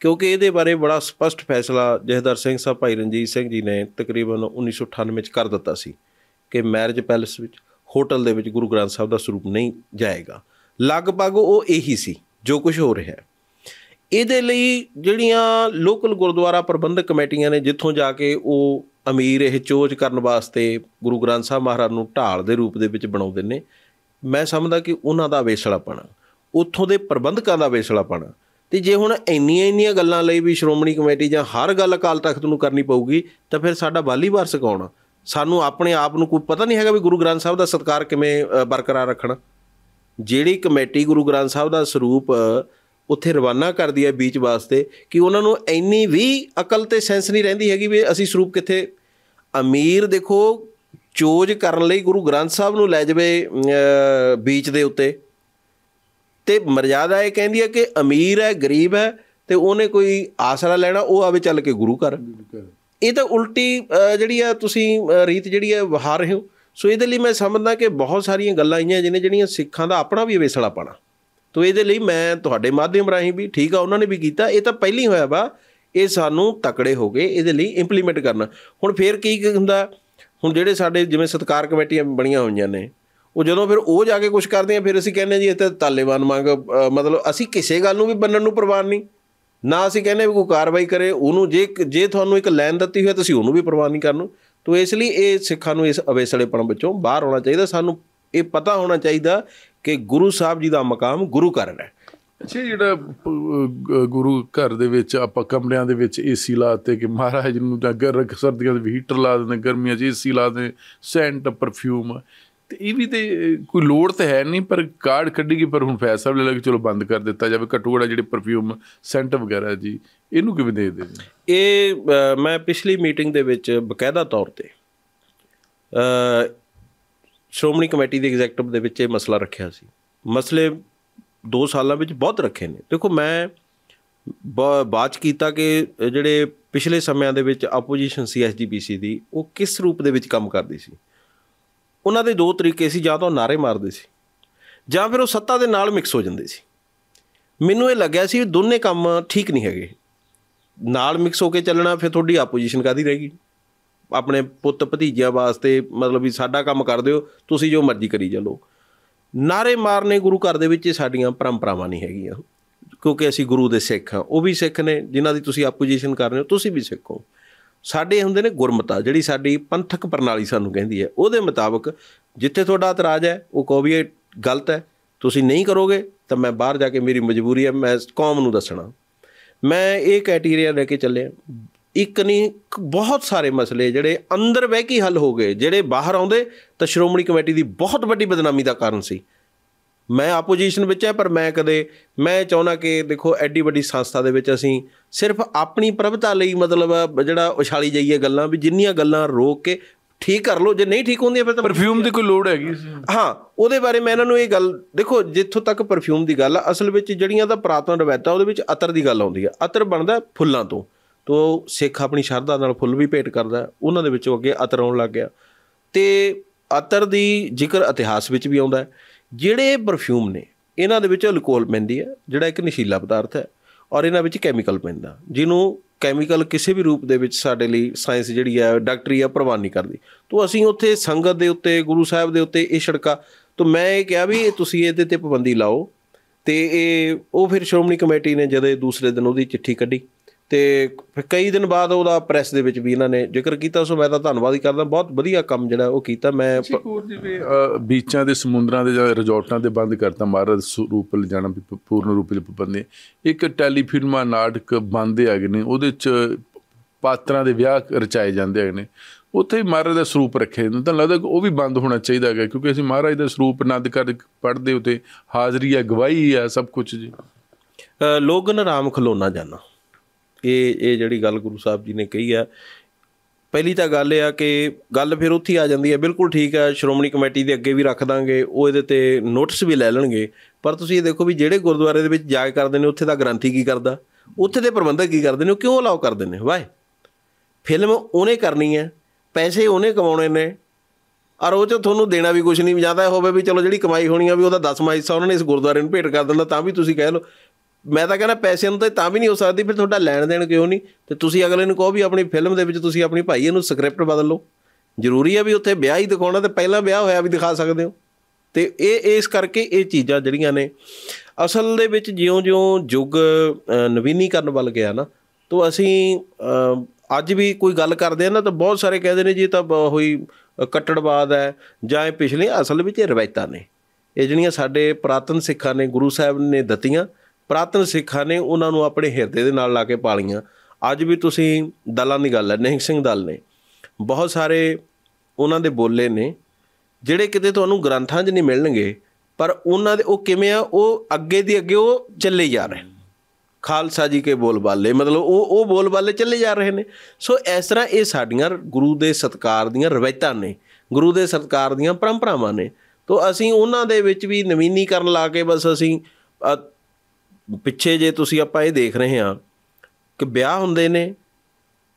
[SPEAKER 2] ਕਿਉਂਕਿ ਇਹਦੇ ਬਾਰੇ ਬੜਾ ਸਪਸ਼ਟ ਫੈਸਲਾ ਜਹਦਰ ਸਿੰਘ ਸਾਹਿਬ ਭਾਈ ਰਣਜੀਤ ਸਿੰਘ ਜੀ ਨੇ ਤਕਰੀਬਨ 1998 ਵਿੱਚ ਕਰ ਦਿੱਤਾ ਸੀ ਕਿ ਮੈਰਿਜ ਪੈਲਸ ਵਿੱਚ ਹੋਟਲ ਦੇ ਵਿੱਚ ਗੁਰੂ ਗ੍ਰੰਥ ਸਾਹਿਬ ਦਾ ਸਰੂਪ ਨਹੀਂ ਜਾਏਗਾ ਲਗਭਗ ਉਹ ਇਹੀ ਸੀ ਜੋ ਕੁਝ ਹੋ ਰਿਹਾ ਹੈ ਇਹਦੇ ਲਈ ਜਿਹੜੀਆਂ ਲੋਕਲ ਗੁਰਦੁਆਰਾ ਪ੍ਰਬੰਧਕ ਕਮੇਟੀਆਂ ਨੇ ਜਿੱਥੋਂ ਜਾ ਕੇ ਉਹ ਅਮੀਰ ਇਹ ਚੋਜ ਕਰਨ ਵਾਸਤੇ ਗੁਰੂ ਗ੍ਰੰਥ ਸਾਹਿਬ ਮਹਾਰਾਜ ਨੂੰ ਢਾਲ ਦੇ ਰੂਪ ਦੇ ਵਿੱਚ ਬਣਾਉਂਦੇ ਨੇ ਮੈਂ ਸਮਝਦਾ ਕਿ ਉਹਨਾਂ ਦਾ ਵੇਸਲਾਪਣਾ ਉੱਥੋਂ ਦੇ ਪ੍ਰਬੰਧਕਾਂ ਦਾ ਵੇਸਲਾਪਣਾ ਤੇ ਜੇ ਹੁਣ ਇੰਨੀਆਂ ਇੰਨੀਆਂ ਗੱਲਾਂ ਲਈ ਵੀ ਸ਼੍ਰੋਮਣੀ ਕਮੇਟੀ ਜਾਂ ਹਰ ਗੱਲ ਕਾਲ ਤਖਤ ਨੂੰ ਕਰਨੀ ਪਊਗੀ ਤਾਂ ਫਿਰ ਸਾਡਾ ਬਾਲੀ ਵਾਰਸ ਕੌਣ ਸਾਨੂੰ ਆਪਣੇ ਆਪ ਨੂੰ ਕੋਈ ਪਤਾ ਨਹੀਂ ਹੈਗਾ ਵੀ ਗੁਰੂ ਗ੍ਰੰਥ ਸਾਹਿਬ ਦਾ ਸਤਕਾਰ ਕਿਵੇਂ ਬਰਕਰਾਰ ਰੱਖਣਾ ਜਿਹੜੀ ਕਮੇਟੀ ਗੁਰੂ ਗ੍ਰੰਥ ਸਾਹਿਬ ਦਾ ਸਰੂਪ ਉੱਥੇ ਰਵਾਨਾ ਕਰਦੀ ਹੈ ਬੀਚ ਵਾਸਤੇ ਕਿ ਉਹਨਾਂ ਨੂੰ ਇੰਨੀ ਵੀ ਅਕਲ ਤੇ ਸੈਂਸ ਨਹੀਂ ਰਹਿੰਦੀ ਹੈਗੀ ਵੀ ਅਸੀਂ ਸਰੂਪ ਕਿੱਥੇ ਅਮੀਰ ਦੇਖੋ ਚੋਜ ਕਰਨ ਲਈ ਗੁਰੂ ਗ੍ਰੰਥ ਸਾਹਿਬ ਨੂੰ ਲੈ ਜਵੇ ਬੀਚ ਦੇ ਉੱਤੇ ਤੇ ਮਰਜ਼ਾਦਾ ਇਹ ਕਹਿੰਦੀ ਹੈ ਕਿ ਅਮੀਰ ਹੈ ਗਰੀਬ ਹੈ ਤੇ ਉਹਨੇ ਕੋਈ ਆਸਰਾ ਲੈਣਾ ਉਹ ਆਵੇ ਚੱਲ ਕੇ ਗੁਰੂ ਘਰ ਇਹ ਤਾਂ ਉਲਟੀ ਜਿਹੜੀ ਆ ਤੁਸੀਂ ਰੀਤ ਜਿਹੜੀ ਆ ਵਹਾ ਰਹੇ ਹੋ ਸੋ ਇਹਦੇ ਲਈ ਮੈਂ ਸਮਝਦਾ ਕਿ ਬਹੁਤ ਸਾਰੀਆਂ ਗੱਲਾਂ ਆਈਆਂ ਜਿਹਨੇ ਜਿਹੜੀਆਂ ਸਿੱਖਾਂ ਦਾ ਆਪਣਾ ਵੀ ਵੇਸਲਾ ਪਾਣਾ ਤੋ ਇਹਦੇ ਲਈ ਮੈਂ ਤੁਹਾਡੇ ਮਾਧਿਅਮ ਰਾਹੀਂ ਵੀ ਠੀਕ ਆ ਉਹਨਾਂ ਨੇ ਵੀ ਕੀਤਾ ਇਹ ਤਾਂ ਪਹਿਲੀ ਹੋਇਆ ਵਾ ਇਹ ਸਾਨੂੰ ਤਕੜੇ ਹੋ ਗਏ ਇਹਦੇ ਲਈ ਇੰਪਲੀਮੈਂਟ ਕਰਨਾ ਹੁਣ ਫੇਰ ਕੀ ਹੁੰਦਾ ਹੁਣ ਜਿਹੜੇ ਸਾਡੇ ਜਿਵੇਂ ਸਤਕਾਰ ਕਮੇਟੀਆਂ ਬਣੀਆਂ ਹੋਈਆਂ ਨੇ ਉਹ ਜਦੋਂ ਫਿਰ ਉਹ ਜਾ ਕੇ ਕੁਝ ਕਰਦੇ ਆ ਫਿਰ ਅਸੀਂ ਕਹਿੰਦੇ ਜੀ ਇੱਥੇ ਤਾਲੇਬਾਨ ਮੰਗ ਮਤਲਬ ਅਸੀਂ ਕਿਸੇ ਗੱਲ ਨੂੰ ਵੀ ਬੰਨਣ ਨੂੰ ਪ੍ਰਵਾਨ ਨਹੀਂ ਨਾ ਅਸੀਂ ਕਹਿੰਦੇ ਵੀ ਕੋਈ ਕਾਰਵਾਈ ਕਰੇ ਉਹਨੂੰ ਜੇ ਜੇ ਤੁਹਾਨੂੰ ਇੱਕ ਲਾਈਨ ਦਿੱਤੀ ਹੋਈ ਤੁਸੀਂ ਉਹਨੂੰ ਵੀ ਪ੍ਰਵਾਨ ਨਹੀਂ ਕਰਨ ਤੋ ਇਸ ਲਈ ਇਹ ਸਿੱਖਾਂ ਨੂੰ ਇਸ ਅਵੇਸਲੇਪਣ ਵਿੱਚੋਂ ਬਾਹਰ ਆਉਣਾ ਚਾਹੀਦਾ ਸਾਨੂੰ ਇਹ ਪਤਾ ਹੋਣਾ ਚਾਹੀਦਾ ਕਿ ਗੁਰੂ ਸਾਹਿਬ ਜੀ ਦਾ ਮਕਾਮ ਗੁਰੂ ਘਰ ਹੈ
[SPEAKER 1] ਅੱਛਾ ਜਿਹੜਾ ਗੁਰੂ ਘਰ ਦੇ ਵਿੱਚ ਆਪਾਂ ਕਮਰਿਆਂ ਦੇ ਵਿੱਚ ਏਸੀ ਲਾਤੇ ਕਿ ਮਹਾਰਾਜ ਨੂੰ ਤਾਂ ਗਰ ਸਰਦੀਆਂ ਦੇ ਹੀਟਰ ਲਾ ਦਿੰਦੇ ਗਰਮੀਆਂ 'ਚ ਏਸੀ ਲਾ ਦਿੰਦੇ ਸੈਂਟ ਪਰਫਿਊਮ ਤੇ ਇਹ ਵੀ ਤੇ ਕੋਈ ਲੋੜ ਤੇ ਹੈ ਨਹੀਂ ਪਰ ਕਾਰਡ ਕੱਢੀ ਗਈ ਪਰ ਹੁਣ ਫੈਸਲਾ ਲੈ ਲਿਆ ਕਿ ਚਲੋ ਬੰਦ ਕਰ ਦਿੱਤਾ ਜਾਵੇ ਘਟੂੜਾ ਜਿਹੜੇ ਪਰਫਿਊਮ ਸੈਂਟ ਵਗੈਰਾ ਜੀ ਇਹਨੂੰ ਕਿਵੇਂ ਦੇਖਦੇ
[SPEAKER 2] ਦੇ ਇਹ ਮੈਂ ਪਿਛਲੀ ਮੀਟਿੰਗ ਦੇ ਵਿੱਚ ਬਕਾਇਦਾ ਤੌਰ ਤੇ ਸ਼੍ਰੋਮਣੀ ਕਮੇਟੀ ਦੇ ਐਗਜ਼ੈਕਟਿਵ ਦੇ ਵਿੱਚ ਇਹ ਮਸਲਾ ਰੱਖਿਆ ਸੀ ਮਸਲੇ 2 ਸਾਲਾਂ ਵਿੱਚ ਬਹੁਤ ਰੱਖੇ ਨੇ ਦੇਖੋ ਮੈਂ ਬਾਤ ਕੀਤਾ ਕਿ ਜਿਹੜੇ ਪਿਛਲੇ ਸਮਿਆਂ ਦੇ ਵਿੱਚ ਆਪੋਜੀਸ਼ਨ ਸੀ ਐਸਜੀਪੀਸੀ ਦੀ ਉਹ ਕਿਸ ਰੂਪ ਦੇ ਵਿੱਚ ਕੰਮ ਕਰਦੀ ਸੀ ਉਹਨਾਂ ਦੇ ਦੋ ਤਰੀਕੇ ਸੀ ਜਾਂ ਤਾਂ ਨਾਰੇ ਮਾਰਦੇ ਸੀ ਜਾਂ ਫਿਰ ਉਹ ਸੱਤਾ ਦੇ ਨਾਲ ਮਿਕਸ ਹੋ ਜਾਂਦੇ ਸੀ ਮੈਨੂੰ ਇਹ ਲੱਗਿਆ ਸੀ ਦੋਨੇ ਕੰਮ ਠੀਕ ਨਹੀਂ ਹੈਗੇ ਨਾਲ ਮਿਕਸ ਹੋ ਕੇ ਚੱਲਣਾ ਫਿਰ ਤੁਹਾਡੀ ਆਪੋਜੀਸ਼ਨ ਕਾਦੀ ਰਹੇਗੀ ਆਪਣੇ ਪੁੱਤ ਭਤੀਜਿਆਂ ਵਾਸਤੇ ਮਤਲਬ ਵੀ ਸਾਡਾ ਕੰਮ ਕਰ ਦਿਓ ਤੁਸੀਂ ਜੋ ਮਰਜ਼ੀ ਕਰੀ ਚੱਲੋ ਨਾਰੇ ਮਾਰਨੇ ਗੁਰੂ ਘਰ ਦੇ ਵਿੱਚ ਸਾਡੀਆਂ ਪਰੰਪਰਾਵਾਂ ਨਹੀਂ ਹੈਗੀਆਂ ਕਿਉਂਕਿ ਅਸੀਂ ਗੁਰੂ ਦੇ ਸਿੱਖ ਹਾਂ ਉਹ ਵੀ ਸਿੱਖ ਨੇ ਜਿਨ੍ਹਾਂ ਦੀ ਤੁਸੀਂ ਆਪੋਜੀਸ਼ਨ ਕਰ ਰਹੇ ਹੋ ਤੁਸੀਂ ਵੀ ਸਿੱਖੋ ਸਾਡੇ ਹੁੰਦੇ ਨੇ ਗੁਰਮਤਾ ਜਿਹੜੀ ਸਾਡੀ ਪੰਥਕ ਪ੍ਰਣਾਲੀ ਸਾਨੂੰ ਕਹਿੰਦੀ ਹੈ ਉਹਦੇ ਮੁਤਾਬਕ ਜਿੱਥੇ ਤੁਹਾਡਾ ਇਤਰਾਜ਼ ਹੈ ਉਹ ਕਹੋ ਵੀ ਇਹ ਗਲਤ ਹੈ ਤੁਸੀਂ ਨਹੀਂ ਕਰੋਗੇ ਤਾਂ ਮੈਂ ਬਾਹਰ ਜਾ ਕੇ ਮੇਰੀ ਮਜਬੂਰੀ ਹੈ ਮੈਂ ਕੌਮ ਨੂੰ ਦੱਸਣਾ ਮੈਂ ਇਹ ਕ੍ਰਾਈਟੇਰੀਆ ਲੈ ਕੇ ਚੱਲੇ ਇੱਕ ਨਹੀਂ ਬਹੁਤ ਸਾਰੇ ਮਸਲੇ ਜਿਹੜੇ ਅੰਦਰ ਬਹਿ ਕੇ ਹੱਲ ਹੋ ਗਏ ਜਿਹੜੇ ਬਾਹਰ ਆਉਂਦੇ ਤਾਂ ਸ਼੍ਰੋਮਣੀ ਕਮੇਟੀ ਦੀ ਬਹੁਤ ਵੱਡੀ ਬਦਨਾਮੀ ਦਾ ਕਾਰਨ ਸੀ ਮੈਂ ਆਪੋਜੀਸ਼ਨ ਵਿੱਚ ਐ ਪਰ ਮੈਂ ਕਦੇ ਮੈਂ ਚਾਹੁੰਨਾ ਕਿ ਦੇਖੋ ਐਡੀ ਵੱਡੀ ਸੰਸਥਾ ਦੇ ਵਿੱਚ ਅਸੀਂ ਸਿਰਫ ਆਪਣੀ ਪ੍ਰਭਤਾ ਲਈ ਮਤਲਬ ਜਿਹੜਾ ਉਛਾਲੀ ਜਾਈਏ ਗੱਲਾਂ ਵੀ ਜਿੰਨੀਆਂ ਗੱਲਾਂ ਰੋਕ ਕੇ ਠੀਕ ਕਰ ਲਓ ਜੇ ਨਹੀਂ ਠੀਕ ਹੁੰਦੀਆਂ ਫਿਰ ਤਾਂ ਪਰਫਿਊਮ ਦੀ ਕੋਈ ਲੋੜ ਹੈਗੀ ਹਾਂ ਉਹਦੇ ਬਾਰੇ ਮੈਂ ਇਹਨਾਂ ਨੂੰ ਇਹ ਗੱਲ ਦੇਖੋ ਜਿੱਥੋਂ ਤੱਕ ਪਰਫਿਊਮ ਦੀ ਗੱਲ ਆ ਅਸਲ ਵਿੱਚ ਜਿਹੜੀਆਂ ਦਾ ਪ੍ਰਾਤਨ ਰਵੈਤਾ ਉਹਦੇ ਵਿੱਚ ਅਤਰ ਦੀ ਗੱਲ ਆਉਂਦੀ ਆ ਅਤਰ ਬਣਦਾ ਫੁੱਲਾਂ ਤੋਂ ਤੋ ਸਿੱਖ ਆਪਣੀ ਸ਼ਰਧਾ ਨਾਲ ਫੁੱਲ ਵੀ ਭੇਟ ਕਰਦਾ ਉਹਨਾਂ ਦੇ ਵਿੱਚੋਂ ਅੱਗੇ ਅਤਰ ਆਉਣ ਲੱਗ ਗਿਆ ਤੇ ਅਤਰ ਦੀ ਜ਼ਿਕਰ ਇਤਿਹਾਸ ਵਿੱਚ ਵੀ ਆਉਂਦਾ ਜਿਹੜੇ ਪਰਫਿਊਮ ਨੇ ਇਹਨਾਂ ਦੇ ਵਿੱਚ ਅਲਕੋਹਲ ਪੈਂਦੀ ਹੈ ਜਿਹੜਾ ਇੱਕ ਨਸ਼ੀਲਾ ਪਦਾਰਥ ਹੈ ਔਰ ਇਹਨਾਂ ਵਿੱਚ ਕੈਮੀਕਲ ਪੈਂਦਾ ਜਿਹਨੂੰ ਕੈਮੀਕਲ ਕਿਸੇ ਵੀ ਰੂਪ ਦੇ ਵਿੱਚ ਸਾਡੇ ਲਈ ਸਾਇੰਸ ਜਿਹੜੀ ਹੈ ਡਾਕਟਰੀ ਆ ਪ੍ਰਵਾਨ ਨਹੀਂ ਕਰਦੀ ਤੋਂ ਅਸੀਂ ਉੱਥੇ ਸੰਗਤ ਦੇ ਉੱਤੇ ਗੁਰੂ ਸਾਹਿਬ ਦੇ ਉੱਤੇ ਇਹ ਛੜਕਾ ਤੋਂ ਮੈਂ ਇਹ ਕਿਹਾ ਵੀ ਤੁਸੀਂ ਇਹਦੇ ਤੇ ਪਾਬੰਦੀ ਲਾਓ ਤੇ ਇਹ ਉਹ ਫਿਰ ਸ਼੍ਰੋਮਣੀ ਕਮੇਟੀ ਨੇ ਜਦੋਂ ਦੂਸਰੇ ਦਿਨ ਉਹਦੀ ਚਿੱਠੀ ਕੱਢੀ ਤੇ ਫਿਰ ਕਈ ਦਿਨ ਬਾਅਦ ਉਹਦਾ ਪ੍ਰੈਸ ਦੇ ਵਿੱਚ ਵੀ ਇਹਨਾਂ ਨੇ ਜ਼ਿਕਰ ਕੀਤਾ ਸੋ ਮੈਂ ਤਾਂ ਧੰਨਵਾਦ ਹੀ ਕਰਦਾ ਬਹੁਤ ਵਧੀਆ ਕੰਮ ਜਿਹੜਾ ਉਹ ਕੀਤਾ ਮੈਂ
[SPEAKER 1] ਸ਼ਿਕੂਰ ਜੀ ਵੀ ਬੀਚਾਂ ਦੇ ਸਮੁੰਦਰਾਂ ਦੇ ਜਾਂ ਰਿਜ਼ੋਰਟਾਂ ਦੇ ਬੰਦ ਕਰਤਾ ਮਹਾਰਾਜ ਸਰੂਪ ਲੈ ਜਾਣਾ ਪੂਰਨ ਰੂਪ ਲੈ ਪਾਬੰਦੀ ਇੱਕ ਟੈਲੀਫਿਲਮਾ ਨਾਟਕ ਬੰਦੇ ਹੈਗੇ ਨੇ ਉਹਦੇ ਚ ਪਾਤਰਾਂ ਦੇ ਵਿਆਹ ਰਚਾਏ ਜਾਂਦੇ ਹੈਗੇ ਨੇ ਉੱਥੇ ਮਹਾਰਾਜ ਦਾ ਸਰੂਪ ਰੱਖੇ ਜਾਂਦਾ ਤਾਂ ਲੱਗਦਾ ਉਹ ਵੀ ਬੰਦ ਹੋਣਾ ਚਾਹੀਦਾ ਹੈਗਾ ਕਿਉਂਕਿ ਅਸੀਂ ਮਹਾਰਾਜ ਦਾ ਸਰੂਪ ਆਨੰਦ ਕਰ ਪੜਦੇ ਉਤੇ
[SPEAKER 2] ਹਾਜ਼ਰੀ ਹੈ ਗਵਾਹੀ ਹੈ ਸਭ ਕੁਝ ਜੀ ਲੋਗਨ ਰਾਮ ਖਲੋਣਾ ਜਾਣਾ ਇਹ ਇਹ ਜਿਹੜੀ ਗੱਲ ਗੁਰੂ ਸਾਹਿਬ ਜੀ ਨੇ ਕਹੀ ਆ ਪਹਿਲੀ ਤਾਂ ਗੱਲ ਇਹ ਆ ਕਿ ਗੱਲ ਫਿਰ ਉੱਥੇ ਆ ਜਾਂਦੀ ਹੈ ਬਿਲਕੁਲ ਠੀਕ ਹੈ ਸ਼੍ਰੋਮਣੀ ਕਮੇਟੀ ਦੇ ਅੱਗੇ ਵੀ ਰੱਖ ਦਾਂਗੇ ਉਹ ਇਹਦੇ ਤੇ ਨੋਟਿਸ ਵੀ ਲੈ ਲੈਣਗੇ ਪਰ ਤੁਸੀਂ ਇਹ ਦੇਖੋ ਵੀ ਜਿਹੜੇ ਗੁਰਦੁਆਰੇ ਦੇ ਵਿੱਚ ਜਾਗ ਕਰਦੇ ਨੇ ਉੱਥੇ ਦਾ ਗ੍ਰੰਥੀ ਕੀ ਕਰਦਾ ਉੱਥੇ ਦੇ ਪ੍ਰਬੰਧਕ ਕੀ ਕਰਦੇ ਨੇ ਉਹ ਕਿਉਂ ਅਲਾਉ ਕਰਦੇ ਨੇ ਵਾਏ ਫਿਲਮ ਉਹਨੇ ਕਰਨੀ ਹੈ ਪੈਸੇ ਉਹਨੇ ਕਮਾਉਣੇ ਨੇ ਔਰ ਉਹ ਚ ਤੁਹਾਨੂੰ ਦੇਣਾ ਵੀ ਕੁਝ ਨਹੀਂ ਜਾਂਦਾ ਹੋਵੇ ਵੀ ਚਲੋ ਜਿਹੜੀ ਕਮਾਈ ਹੋਣੀ ਆ ਵੀ ਉਹਦਾ 10 ਮਾਈਸਾ ਉਹਨਾਂ ਨੇ ਇਸ ਗੁਰਦੁਆਰੇ ਨੂੰ ਭੇਟ ਕਰ ਦਿੰਦਾ ਤਾਂ ਵੀ ਤੁਸੀਂ ਕਹਿ ਲਓ ਮੈਂ ਤਾਂ ਕਹਿੰਦਾ ਪੈਸਿਆਂ ਨੂੰ ਤਾਂ ਵੀ ਨਹੀਂ ਹੋ ਸਕਦੀ ਫਿਰ ਤੁਹਾਡਾ ਲੈਣ ਦੇਣ ਕਿਉਂ ਨਹੀਂ ਤੇ ਤੁਸੀਂ ਅਗਲੇ ਨੂੰ ਕਹੋ ਵੀ ਆਪਣੀ ਫਿਲਮ ਦੇ ਵਿੱਚ ਤੁਸੀਂ ਆਪਣੀ ਭਾਈ ਇਹਨੂੰ ਸਕ੍ਰਿਪਟ ਬਦਲ ਲਓ ਜ਼ਰੂਰੀ ਹੈ ਵੀ ਉੱਥੇ ਵਿਆਹ ਹੀ ਦਿਖਾਉਣਾ ਤੇ ਪਹਿਲਾਂ ਵਿਆਹ ਹੋਇਆ ਵੀ ਦਿਖਾ ਸਕਦੇ ਹੋ ਤੇ ਇਹ ਇਸ ਕਰਕੇ ਇਹ ਚੀਜ਼ਾਂ ਜਿਹੜੀਆਂ ਨੇ ਅਸਲ ਦੇ ਵਿੱਚ ਜਿਉਂ-ਜਿਉਂ ਯੁੱਗ ਨਵੀਨੀਕਰਨ ਵੱਲ ਗਿਆ ਨਾ ਤੋਂ ਅਸੀਂ ਅੱਜ ਵੀ ਕੋਈ ਗੱਲ ਕਰਦੇ ਆ ਨਾ ਤਾਂ ਬਹੁਤ ਸਾਰੇ ਕਹਿੰਦੇ ਨੇ ਜੀ ਤਾਂ ਹੋਈ ਕੱਟੜਵਾਦ ਹੈ ਜਾਂ ਇਹ ਪਿਛਲੇ ਅਸਲ ਵਿੱਚ ਇਹ ਰਵਾਇਤਾਂ ਨੇ ਇਹ ਜਿਹੜੀਆਂ ਸਾਡੇ ਪ੍ਰਾਤਨ ਸਿੱਖਾਂ ਨੇ ਗੁਰੂ ਸਾਹਿਬ ਨੇ ਦਿੱਤੀਆਂ ਪ੍ਰਾਤਨ ਸਿੱਖਾਂ ਨੇ ਉਹਨਾਂ ਨੂੰ ਆਪਣੇ ਹਿਰਦੇ ਦੇ ਨਾਲ ਲਾ ਕੇ ਪਾਲੀਆਂ ਅੱਜ ਵੀ ਤੁਸੀਂ ਦਲਾਂ ਦੀ ਗੱਲ ਹੈ ਨਿਹੰਗ ਸਿੰਘ ਦਲ ਨੇ ਬਹੁਤ ਸਾਰੇ ਉਹਨਾਂ ਦੇ ਬੋਲੇ ਨੇ ਜਿਹੜੇ ਕਿਤੇ ਤੁਹਾਨੂੰ ਗ੍ਰੰਥਾਂ 'ਚ ਨਹੀਂ ਮਿਲਣਗੇ ਪਰ ਉਹਨਾਂ ਦੇ ਉਹ ਕਿਵੇਂ ਆ ਉਹ ਅੱਗੇ ਦੀ ਅੱਗੇ ਉਹ ਚੱਲੇ ਜਾ ਰਹੇ ਖਾਲਸਾ ਜੀ ਕੇ ਬੋਲਬਾਲੇ ਮਤਲਬ ਉਹ ਉਹ ਬੋਲਬਾਲੇ ਚੱਲੇ ਜਾ ਰਹੇ ਨੇ ਸੋ ਇਸ ਤਰ੍ਹਾਂ ਇਹ ਸਾਡੀਆਂ ਗੁਰੂ ਦੇ ਸਤਕਾਰ ਦੀਆਂ ਰਵਾਇਤਾਂ ਨੇ ਗੁਰੂ ਦੇ ਸਤਕਾਰ ਦੀਆਂ ਪਰੰਪਰਾਵਾਂ ਨੇ ਤੋਂ ਅਸੀਂ ਉਹਨਾਂ ਦੇ ਵਿੱਚ ਵੀ ਨਵੀਨੀਕਰਨ ਲਾ ਕੇ ਬਸ ਅਸੀਂ ਪਿੱਛੇ ਜੇ ਤੁਸੀਂ ਆਪਾਂ ਇਹ ਦੇਖ ਰਹੇ ਹਾਂ ਕਿ ਵਿਆਹ ਹੁੰਦੇ ਨੇ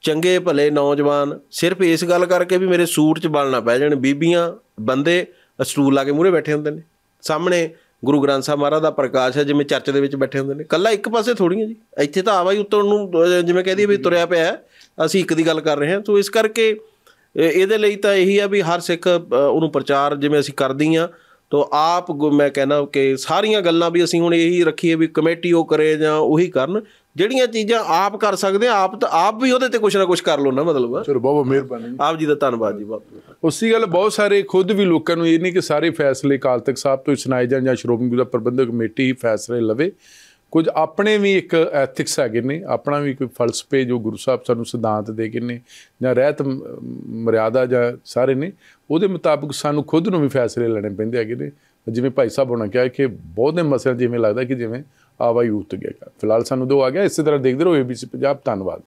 [SPEAKER 2] ਚੰਗੇ ਭਲੇ ਨੌਜਵਾਨ ਸਿਰਫ ਇਸ ਗੱਲ ਕਰਕੇ ਵੀ ਮੇਰੇ ਸੂਟ 'ਚ ਬਲਣਾ ਪੈ ਜਾਣ ਬੀਬੀਆਂ ਬੰਦੇ ਸਟੂਲ ਲਾ ਕੇ ਮੂਹਰੇ ਬੈਠੇ ਹੁੰਦੇ ਨੇ ਸਾਹਮਣੇ ਗੁਰੂ ਗ੍ਰੰਥ ਸਾਹਿਬ ਮਹਾਰਾਜ ਦਾ ਪ੍ਰਕਾਸ਼ ਹੈ ਜਿਵੇਂ ਚਰਚ ਦੇ ਵਿੱਚ ਬੈਠੇ ਹੁੰਦੇ ਨੇ ਕੱਲਾ ਇੱਕ ਪਾਸੇ ਥੋੜੀਆਂ ਜੀ ਇੱਥੇ ਤਾਂ ਆਵਾ ਹੀ ਉੱਤੋਂ ਨੂੰ ਜਿਵੇਂ ਕਹਦੀ ਵੀ ਤੁਰਿਆ ਪਿਆ ਅਸੀਂ ਇੱਕ ਦੀ ਗੱਲ ਕਰ ਰਹੇ ਹਾਂ ਸੋ ਇਸ ਕਰਕੇ ਇਹਦੇ ਲਈ ਤਾਂ ਇਹੀ ਆ ਵੀ ਹਰ ਸਿੱਖ ਉਹਨੂੰ ਪ੍ਰਚਾਰ ਜਿਵੇਂ ਅਸੀਂ ਕਰਦੀ ਆ ਤੋ ਆਪ ਮੈਂ ਕਹਿੰਦਾ ਕਿ ਸਾਰੀਆਂ ਗੱਲਾਂ ਵੀ ਅਸੀਂ ਹੁਣ ਇਹੀ ਰੱਖੀਏ ਵੀ ਕਮੇਟੀ ਉਹ ਕਰੇ ਜਾਂ ਉਹੀ ਕਰਨ ਜਿਹੜੀਆਂ ਚੀਜ਼ਾਂ ਆਪ ਕਰ ਸਕਦੇ ਆਪ ਤਾਂ ਆਪ ਵੀ ਉਹਦੇ ਤੇ ਕੁਝ ਨਾ ਕੁਝ ਕਰ ਲਓ ਨਾ ਮਤਲਬ ਚਲੋ ਬਹੁਤ ਬਹੁਤ ਮਿਹਰਬਾਨੀ ਆਪ ਜੀ ਦਾ ਧੰਨਵਾਦ ਜੀ ਬਾਪੂ
[SPEAKER 1] ਉਸੀ ਗੱਲ ਬਹੁਤ ਸਾਰੇ ਖੁਦ ਵੀ ਲੋਕਾਂ ਨੂੰ ਇਹ ਨਹੀਂ ਕਿ ਸਾਰੇ ਫੈਸਲੇ ਕਾਲ ਤੱਕ ਸਾਹਿਬ ਤੋਂ ਸੁਣਾਏ ਜਾਣ ਜਾਂ ਸ਼੍ਰੋਮਣੀ ਦਾ ਪ੍ਰਬੰਧਕ ਕਮੇਟੀ ਹੀ ਫੈਸਲੇ ਲਵੇ ਕੁਝ ਆਪਣੇ ਵੀ ਇੱਕ ਐਥਿਕਸ ਹੈਗੇ ਨੇ ਆਪਣਾ ਵੀ ਕੋਈ ਫਲਸਫੇ ਜੋ ਗੁਰੂ ਸਾਹਿਬ ਸਾਨੂੰ ਸਿਧਾਂਤ ਦੇ ਗਏ ਨੇ ਜਾਂ ਰਹਿਤ ਮਰਿਆਦਾ ਜਾਂ ਸਾਰੇ ਨੇ ਉਹਦੇ ਮੁਤਾਬਕ ਸਾਨੂੰ ਖੁਦ ਨੂੰ ਵੀ ਫੈਸਲੇ ਲੈਣੇ ਪੈਂਦੇ ਹੈਗੇ ਨੇ ਜਿਵੇਂ ਭਾਈ ਸਾਹਿਬ ਹੋਣਾ ਕਿਹਾ ਕਿ ਬਹੁਤ ਨੇ ਮਸਲੇ ਜਿਵੇਂ ਲੱਗਦਾ ਕਿ ਜਿਵੇਂ ਆਵਾਜ਼ ਉੱਠ ਗਿਆ ਫਿਲਹਾਲ ਸਾਨੂੰ ਦੋ ਆ ਗਿਆ ਇਸੇ ਤਰ੍ਹਾਂ ਦੇਖਦੇ ਰਹੋ ਏਬੀਸੀ ਪੰਜਾਬ ਧੰਨਵਾਦ